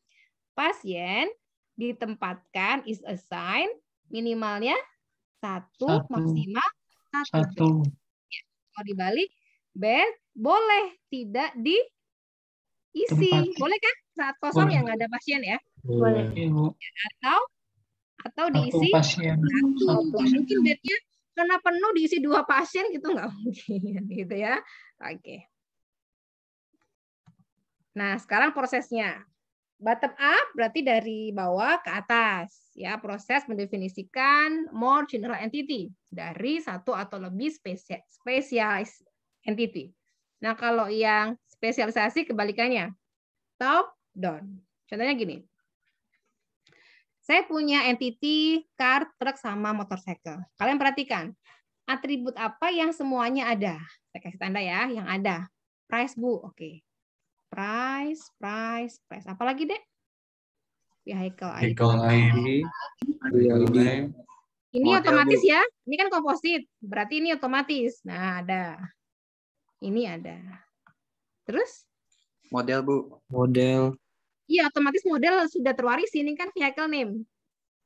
pasien ditempatkan is assigned minimalnya satu, satu. maksimal satu. satu. Ya, kalau dibalik bed boleh tidak diisi. Tempat. Boleh kan? Saat kosong yang ada pasien ya? Boleh. Ya, atau atau satu diisi pasien. satu. satu. Mungkin bednya karena penuh diisi dua pasien gitu nggak [LAUGHS] mungkin gitu ya. Oke. Okay. Nah, sekarang prosesnya. Bottom up berarti dari bawah ke atas. ya Proses mendefinisikan more general entity dari satu atau lebih spesial, spesialis entity. Nah, kalau yang spesialisasi kebalikannya. Top down. Contohnya gini. Saya punya entity car, truk, sama motorcycle. Kalian perhatikan, atribut apa yang semuanya ada? Saya kasih tanda ya, yang ada. Price, Bu. Oke price, price, price. Apalagi deh? Ya, vehicle ID. Vehicle ID. Ini Model otomatis ya. Ini kan komposit. Berarti ini otomatis. Nah, ada. Ini ada. Terus? Model, Bu. Model. Iya, otomatis model sudah terwaris. Ini kan vehicle name.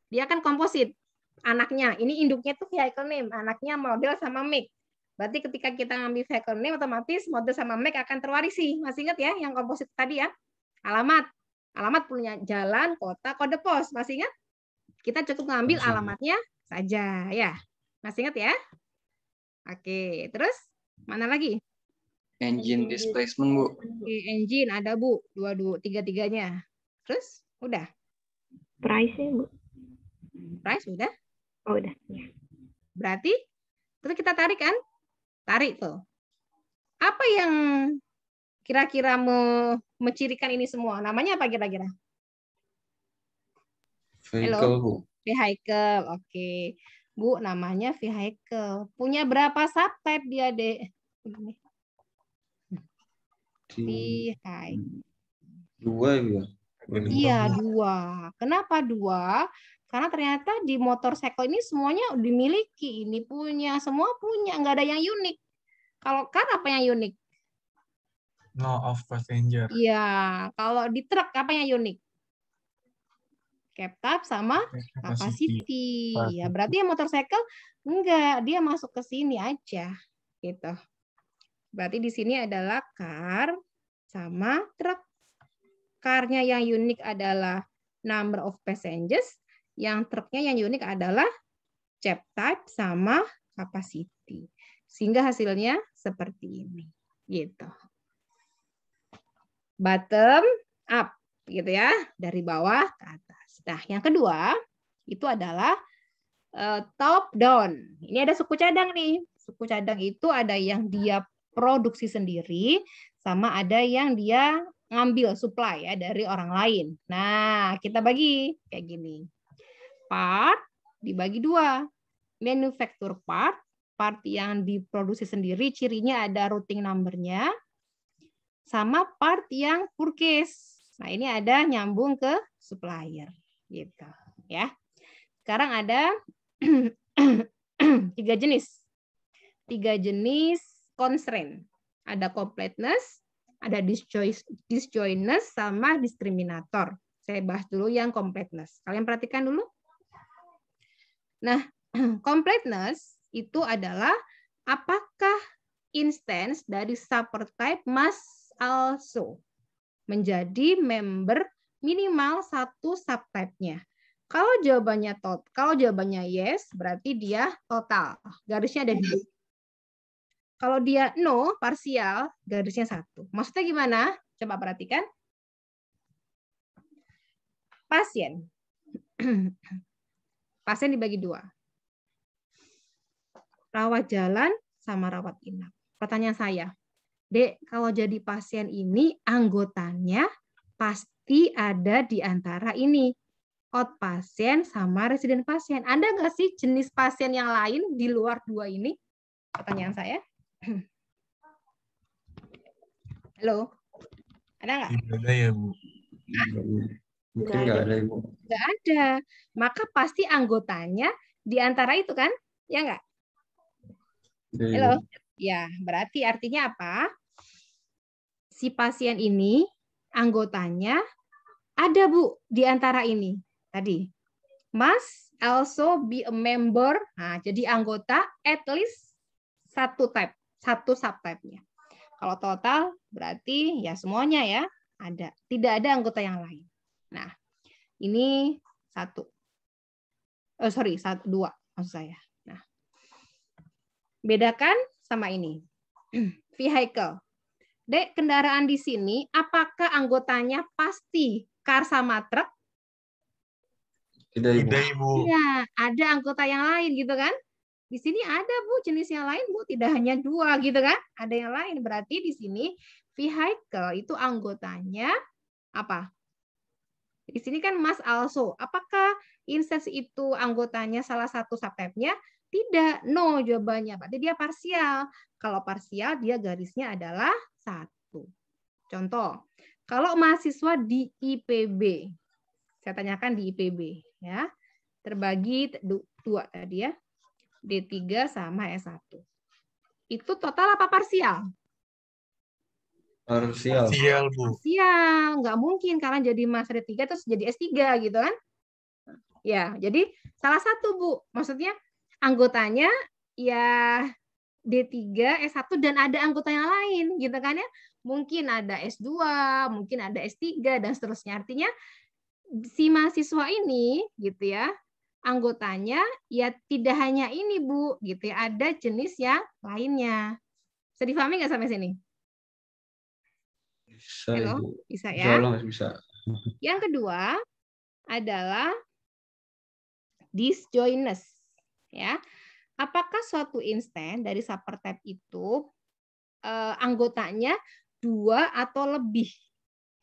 Dia kan komposit. Anaknya. Ini induknya tuh vehicle name. Anaknya model sama make. Berarti ketika kita ngambil vehicle name, otomatis mode sama make akan terwarisi. Masih ingat ya yang komposit tadi ya? Alamat. Alamat punya jalan, kota, kode pos. Masih ingat? Kita cukup ngambil Masih. alamatnya saja ya. Masih ingat ya? Oke, terus mana lagi? Engine displacement, Bu. Oke, engine ada, Bu. Dua, dua, tiga-tiganya. Terus, udah. price Bu. Price, udah? Oh, udah. Berarti, terus kita tarik kan? Tarik tuh. Apa yang kira-kira me mencirikan ini semua? Namanya apa kira-kira? Vehicle, Bu. Vehicle, oke. Okay. Bu, namanya vehicle. Punya berapa subtype dia, Dek? Vehicle. Dua, ya? ya? Iya, dua. Kenapa dua? Karena ternyata di motor cycle ini semuanya dimiliki, ini punya, semua punya, nggak ada yang unik. Kalau car apa yang unik? No of passenger. Iya, kalau di truk apa yang unik? cap type sama capacity. Ya, berarti yang motorcycle enggak, dia masuk ke sini aja gitu. Berarti di sini adalah car sama truk. Karnya yang unik adalah number of passengers, yang truknya yang unik adalah cap type sama capacity. Sehingga hasilnya seperti ini. Gitu. Bottom up gitu ya, dari bawah ke atas. Nah, yang kedua itu adalah eh, top down. Ini ada suku cadang nih. Suku cadang itu ada yang dia produksi sendiri sama ada yang dia ngambil supply ya dari orang lain. Nah, kita bagi kayak gini part dibagi dua. Manufacture part, part yang diproduksi sendiri, cirinya ada routing numbernya, sama part yang purchase. Nah ini ada nyambung ke supplier, gitu ya. Sekarang ada [CLEARS THROAT] tiga jenis, tiga jenis constraint. Ada completeness, ada disjointness, sama discriminator. Saya bahas dulu yang completeness. Kalian perhatikan dulu Nah, [CLEARS THROAT] completeness itu adalah apakah instance dari subtype must also menjadi member minimal satu subtype-nya. Kalau jawabannya tot, kalau jawabannya yes, berarti dia total. Garisnya ada di Kalau dia no, parsial, garisnya satu. Maksudnya gimana? Coba perhatikan. Pasien. [CLEARS THROAT] Pasien dibagi dua. Rawat jalan sama rawat inap. Pertanyaan saya, Dek, kalau jadi pasien ini anggotanya pasti ada di antara ini. pasien sama resident pasien. Ada nggak sih jenis pasien yang lain di luar dua ini? Pertanyaan saya. [CLEARS THROAT] Halo, ada nggak? Ada ya, Bu. Ah. Mungkin nggak ada. ada Nggak ada. Maka pasti anggotanya di antara itu kan, ya nggak? Iya, Halo. Iya. Ya, berarti artinya apa? Si pasien ini anggotanya ada bu di antara ini tadi. Mas also be a member. Nah, jadi anggota at least satu type, satu subtype-nya. Kalau total berarti ya semuanya ya ada. Tidak ada anggota yang lain. Nah, ini satu. Oh, sorry, satu, dua maksud saya. Nah, bedakan sama ini. [CLEARS THROAT] Vehicle. Dek, kendaraan di sini, apakah anggotanya pasti car sama truk? Tidak, Tidak, Ibu. Ya, ada anggota yang lain gitu kan? Di sini ada, Bu, jenis yang lain, Bu. Tidak hanya dua gitu kan? Ada yang lain. Berarti di sini vehicle itu anggotanya apa? Di sini kan Mas also. Apakah instance itu anggotanya salah satu subtype-nya? Tidak, no jawabannya. Berarti dia parsial. Kalau parsial, dia garisnya adalah satu. Contoh, kalau mahasiswa di IPB, saya tanyakan di IPB, ya terbagi dua tadi ya, D3 sama S1. Itu total apa parsial? Parsial. Parsial, Bu. Parsial. Nggak mungkin karena jadi mas master 3 terus jadi S3 gitu kan. Ya, jadi salah satu, Bu. Maksudnya anggotanya ya D3, S1 dan ada anggota yang lain gitu kan ya. Mungkin ada S2, mungkin ada S3 dan seterusnya. Artinya si mahasiswa ini gitu ya, anggotanya ya tidak hanya ini Bu gitu ya, ada jenis yang lainnya. Bisa difahami nggak sampai sini? Bisa, bisa ya. bisa. Yang kedua adalah disjointness ya. Apakah suatu instan dari tab itu eh, anggotanya dua atau lebih?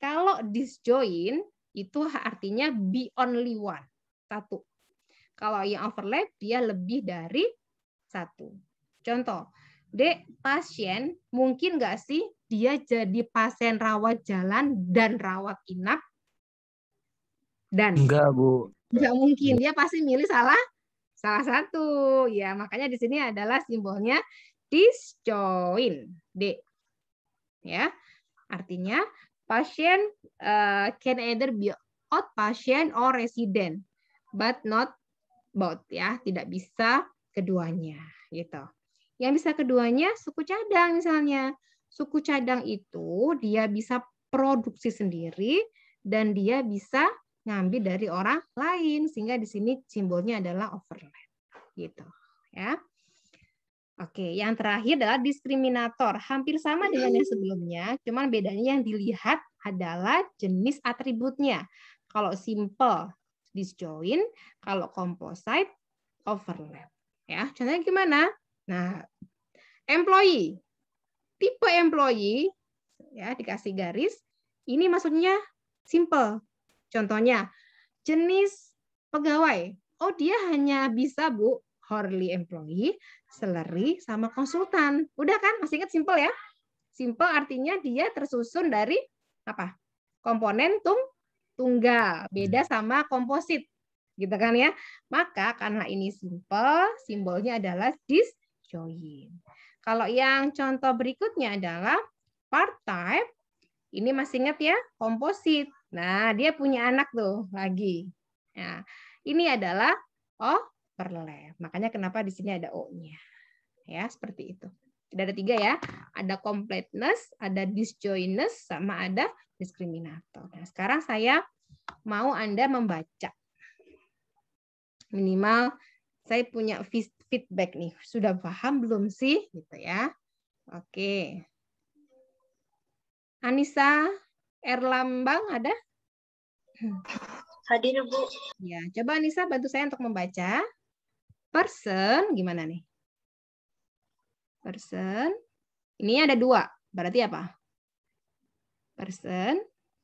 Kalau disjoin itu artinya be only one, satu. Kalau yang overlap dia lebih dari satu. Contoh, Dek, pasien mungkin nggak sih dia jadi pasien rawat jalan dan rawat inap? Dan enggak, Bu. Enggak mungkin. Dia pasti milih salah salah satu. Ya, makanya di sini adalah simbolnya disjoin, D. Ya. Artinya pasien uh, can either be out outpatient or resident, but not both ya, tidak bisa keduanya gitu. Yang bisa keduanya suku cadang misalnya. Suku cadang itu dia bisa produksi sendiri dan dia bisa ngambil dari orang lain sehingga di sini simbolnya adalah overlap gitu ya. Oke, yang terakhir adalah diskriminator. Hampir sama dengan yang sebelumnya, cuman bedanya yang dilihat adalah jenis atributnya. Kalau simple disjoint kalau composite overlap. Ya, contohnya gimana? Nah, employee. Tipe employee ya dikasih garis. Ini maksudnya simple. Contohnya jenis pegawai. Oh, dia hanya bisa, Bu, hourly employee, salary sama konsultan. Udah kan? Masih ingat simple ya? Simple artinya dia tersusun dari apa? Komponen tung tunggal, beda hmm. sama komposit. Gitu kan ya? Maka karena ini simple, simbolnya adalah dis join. Kalau yang contoh berikutnya adalah part type. Ini masih ingat ya, komposit. Nah, dia punya anak tuh lagi. Nah, ini adalah overlap. Makanya kenapa di sini ada O-nya. Ya, seperti itu. Tidak ada tiga ya. Ada completeness, ada disjointness, sama ada diskriminator. Nah, sekarang saya mau Anda membaca. Minimal saya punya feedback nih. Sudah paham belum sih? Gitu ya. Oke. Anissa Erlambang ada? Hadir, Bu. Ya, coba Anissa bantu saya untuk membaca. Person, gimana nih? Person. Ini ada dua, berarti apa? Person,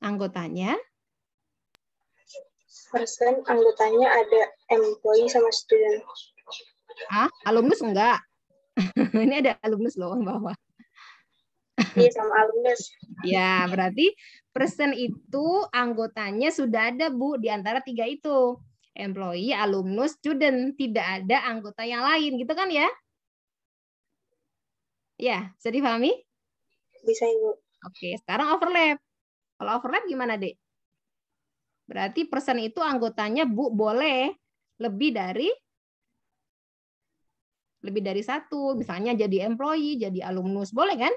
anggotanya. Person, anggotanya ada employee sama student. Ah, alumnus enggak? [LAUGHS] Ini ada alumnus loh bawah. Iya sama alumnus. Ya, berarti persen itu anggotanya sudah ada Bu di antara tiga itu. Employee, alumnus, student. Tidak ada anggota yang lain gitu kan ya? Ya, bisa dipahami? Bisa Ibu. Oke, sekarang overlap. Kalau overlap gimana Dek? Berarti persen itu anggotanya Bu boleh lebih dari lebih dari satu, misalnya jadi employee, jadi alumnus, boleh kan?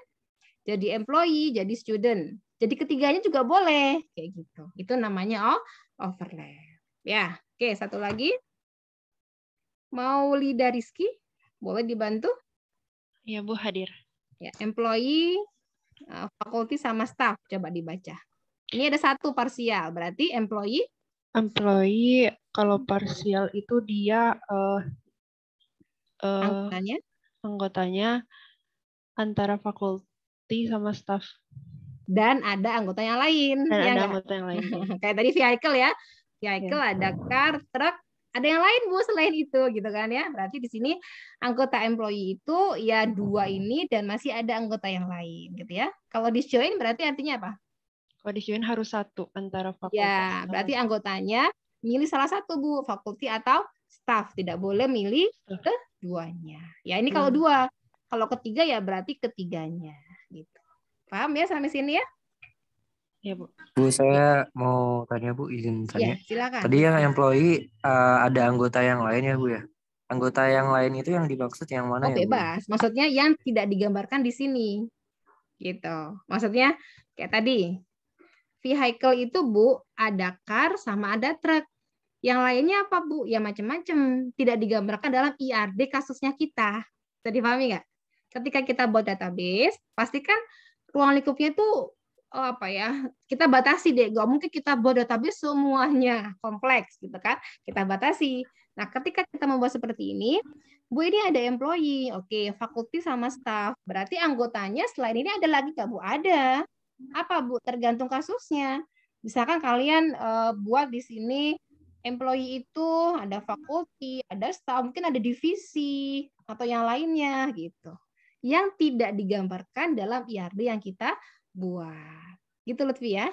Jadi employee, jadi student. Jadi ketiganya juga boleh, kayak gitu. Itu namanya oh, overlap. Ya, oke, satu lagi. Mau Lida Rizky, boleh dibantu? Ya, Bu hadir. Ya, employee, eh, faculty sama staff coba dibaca. Ini ada satu parsial, berarti employee employee kalau parsial itu dia uh, uh, eh, anggotanya anggotanya antara fakulti sama staff dan ada anggotanya lain dan ya ada gak? anggota yang lain ya. [LAUGHS] kayak tadi vehicle ya vehicle ya. ada car truk ada yang lain bu selain itu gitu kan ya berarti di sini anggota employee itu ya dua ini dan masih ada anggota yang lain gitu ya kalau disjoin berarti artinya apa kalau disjoin harus satu antara fakulti ya berarti anggotanya milih salah satu bu fakulti atau staff, tidak boleh milih keduanya. Ya ini kalau hmm. dua, kalau ketiga ya berarti ketiganya gitu. Paham ya sampai sini ya? Ya, Bu. Bu, saya mau tanya Bu, izin tanya. Ya, silakan. Tadi yang employee uh, ada anggota yang lain ya, Bu ya? Anggota yang lain itu yang dimaksud yang mana oh, ya? ya? Bebas. Bu? Maksudnya yang tidak digambarkan di sini. Gitu. Maksudnya kayak tadi vehicle itu Bu ada car sama ada truk. Yang lainnya apa Bu? Ya macam-macam. Tidak digambarkan dalam IRD kasusnya kita. Tadi paham nggak? Ketika kita buat database, pastikan ruang lingkupnya itu oh eh, apa ya kita batasi deh Gak mungkin kita buat database semuanya kompleks gitu kan kita batasi nah ketika kita membuat seperti ini bu ini ada employee oke fakulti sama staff berarti anggotanya selain ini ada lagi nggak bu ada apa bu tergantung kasusnya misalkan kalian uh, buat di sini employee itu ada fakulti, ada staff, mungkin ada divisi atau yang lainnya gitu. Yang tidak digambarkan dalam IRD yang kita buat. Gitu Lutfi ya.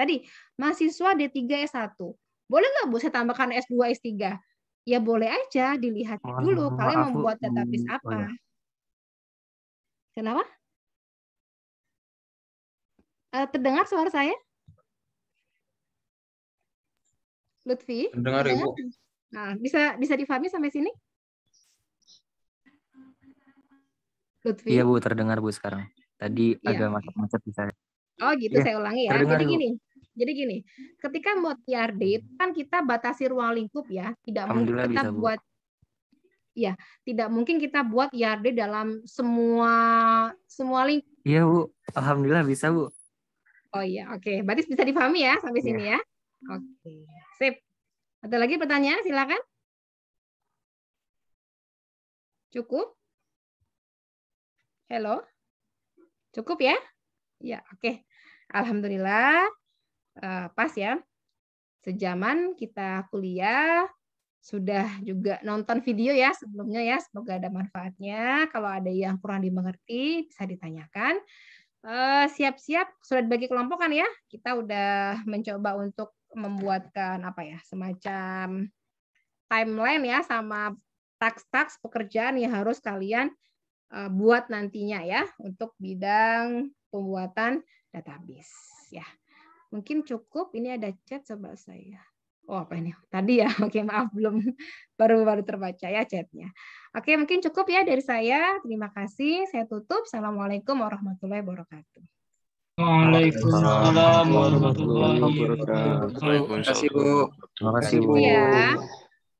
Tadi mahasiswa D3 S1. Boleh nggak Bu saya tambahkan S2 S3? Ya boleh aja dilihat oh, dulu maaf, kalian membuat database oh, apa. Iya. Kenapa? Eh, terdengar suara saya? Lutfi? Dengar Ibu. Nah, bisa bisa difahami sampai sini? Lutfi. Iya Bu, terdengar Bu sekarang. Tadi iya. agak macet-macet bisa. Oh gitu, ya, saya ulangi ya. jadi Bu. gini, jadi gini, ketika mau TRD kan kita batasi ruang lingkup ya, tidak mungkin kita bisa, buat Bu ya tidak mungkin kita buat IRD dalam semua semua lingkup. Iya bu, alhamdulillah bisa bu. Oh iya, oke. Okay. Berarti bisa difahami ya sampai iya. sini ya. Oke, sip. Ada lagi pertanyaan? Silakan. Cukup? Hello? Cukup ya? Ya, oke. Okay. Alhamdulillah, uh, pas ya. Sejaman kita kuliah, sudah juga nonton video ya sebelumnya ya. Semoga ada manfaatnya. Kalau ada yang kurang dimengerti, bisa ditanyakan. Eh, siap-siap uh, sudah dibagi kelompokan ya. Kita udah mencoba untuk membuatkan apa ya semacam timeline ya sama taks-taks pekerjaan yang harus kalian eh, buat nantinya ya untuk bidang pembuatan database ya. Mungkin cukup ini ada chat coba saya. Oh, apa ini? Tadi ya. [LAUGHS] Oke, maaf belum [LAUGHS] baru baru terbaca ya chatnya. Oke, mungkin cukup ya dari saya. Terima kasih. Saya tutup. Assalamualaikum warahmatullahi wabarakatuh. Waalaikumsalam warahmatullahi wabarakatuh. Terima kasih Bu. Terima kasih Bu. Ya.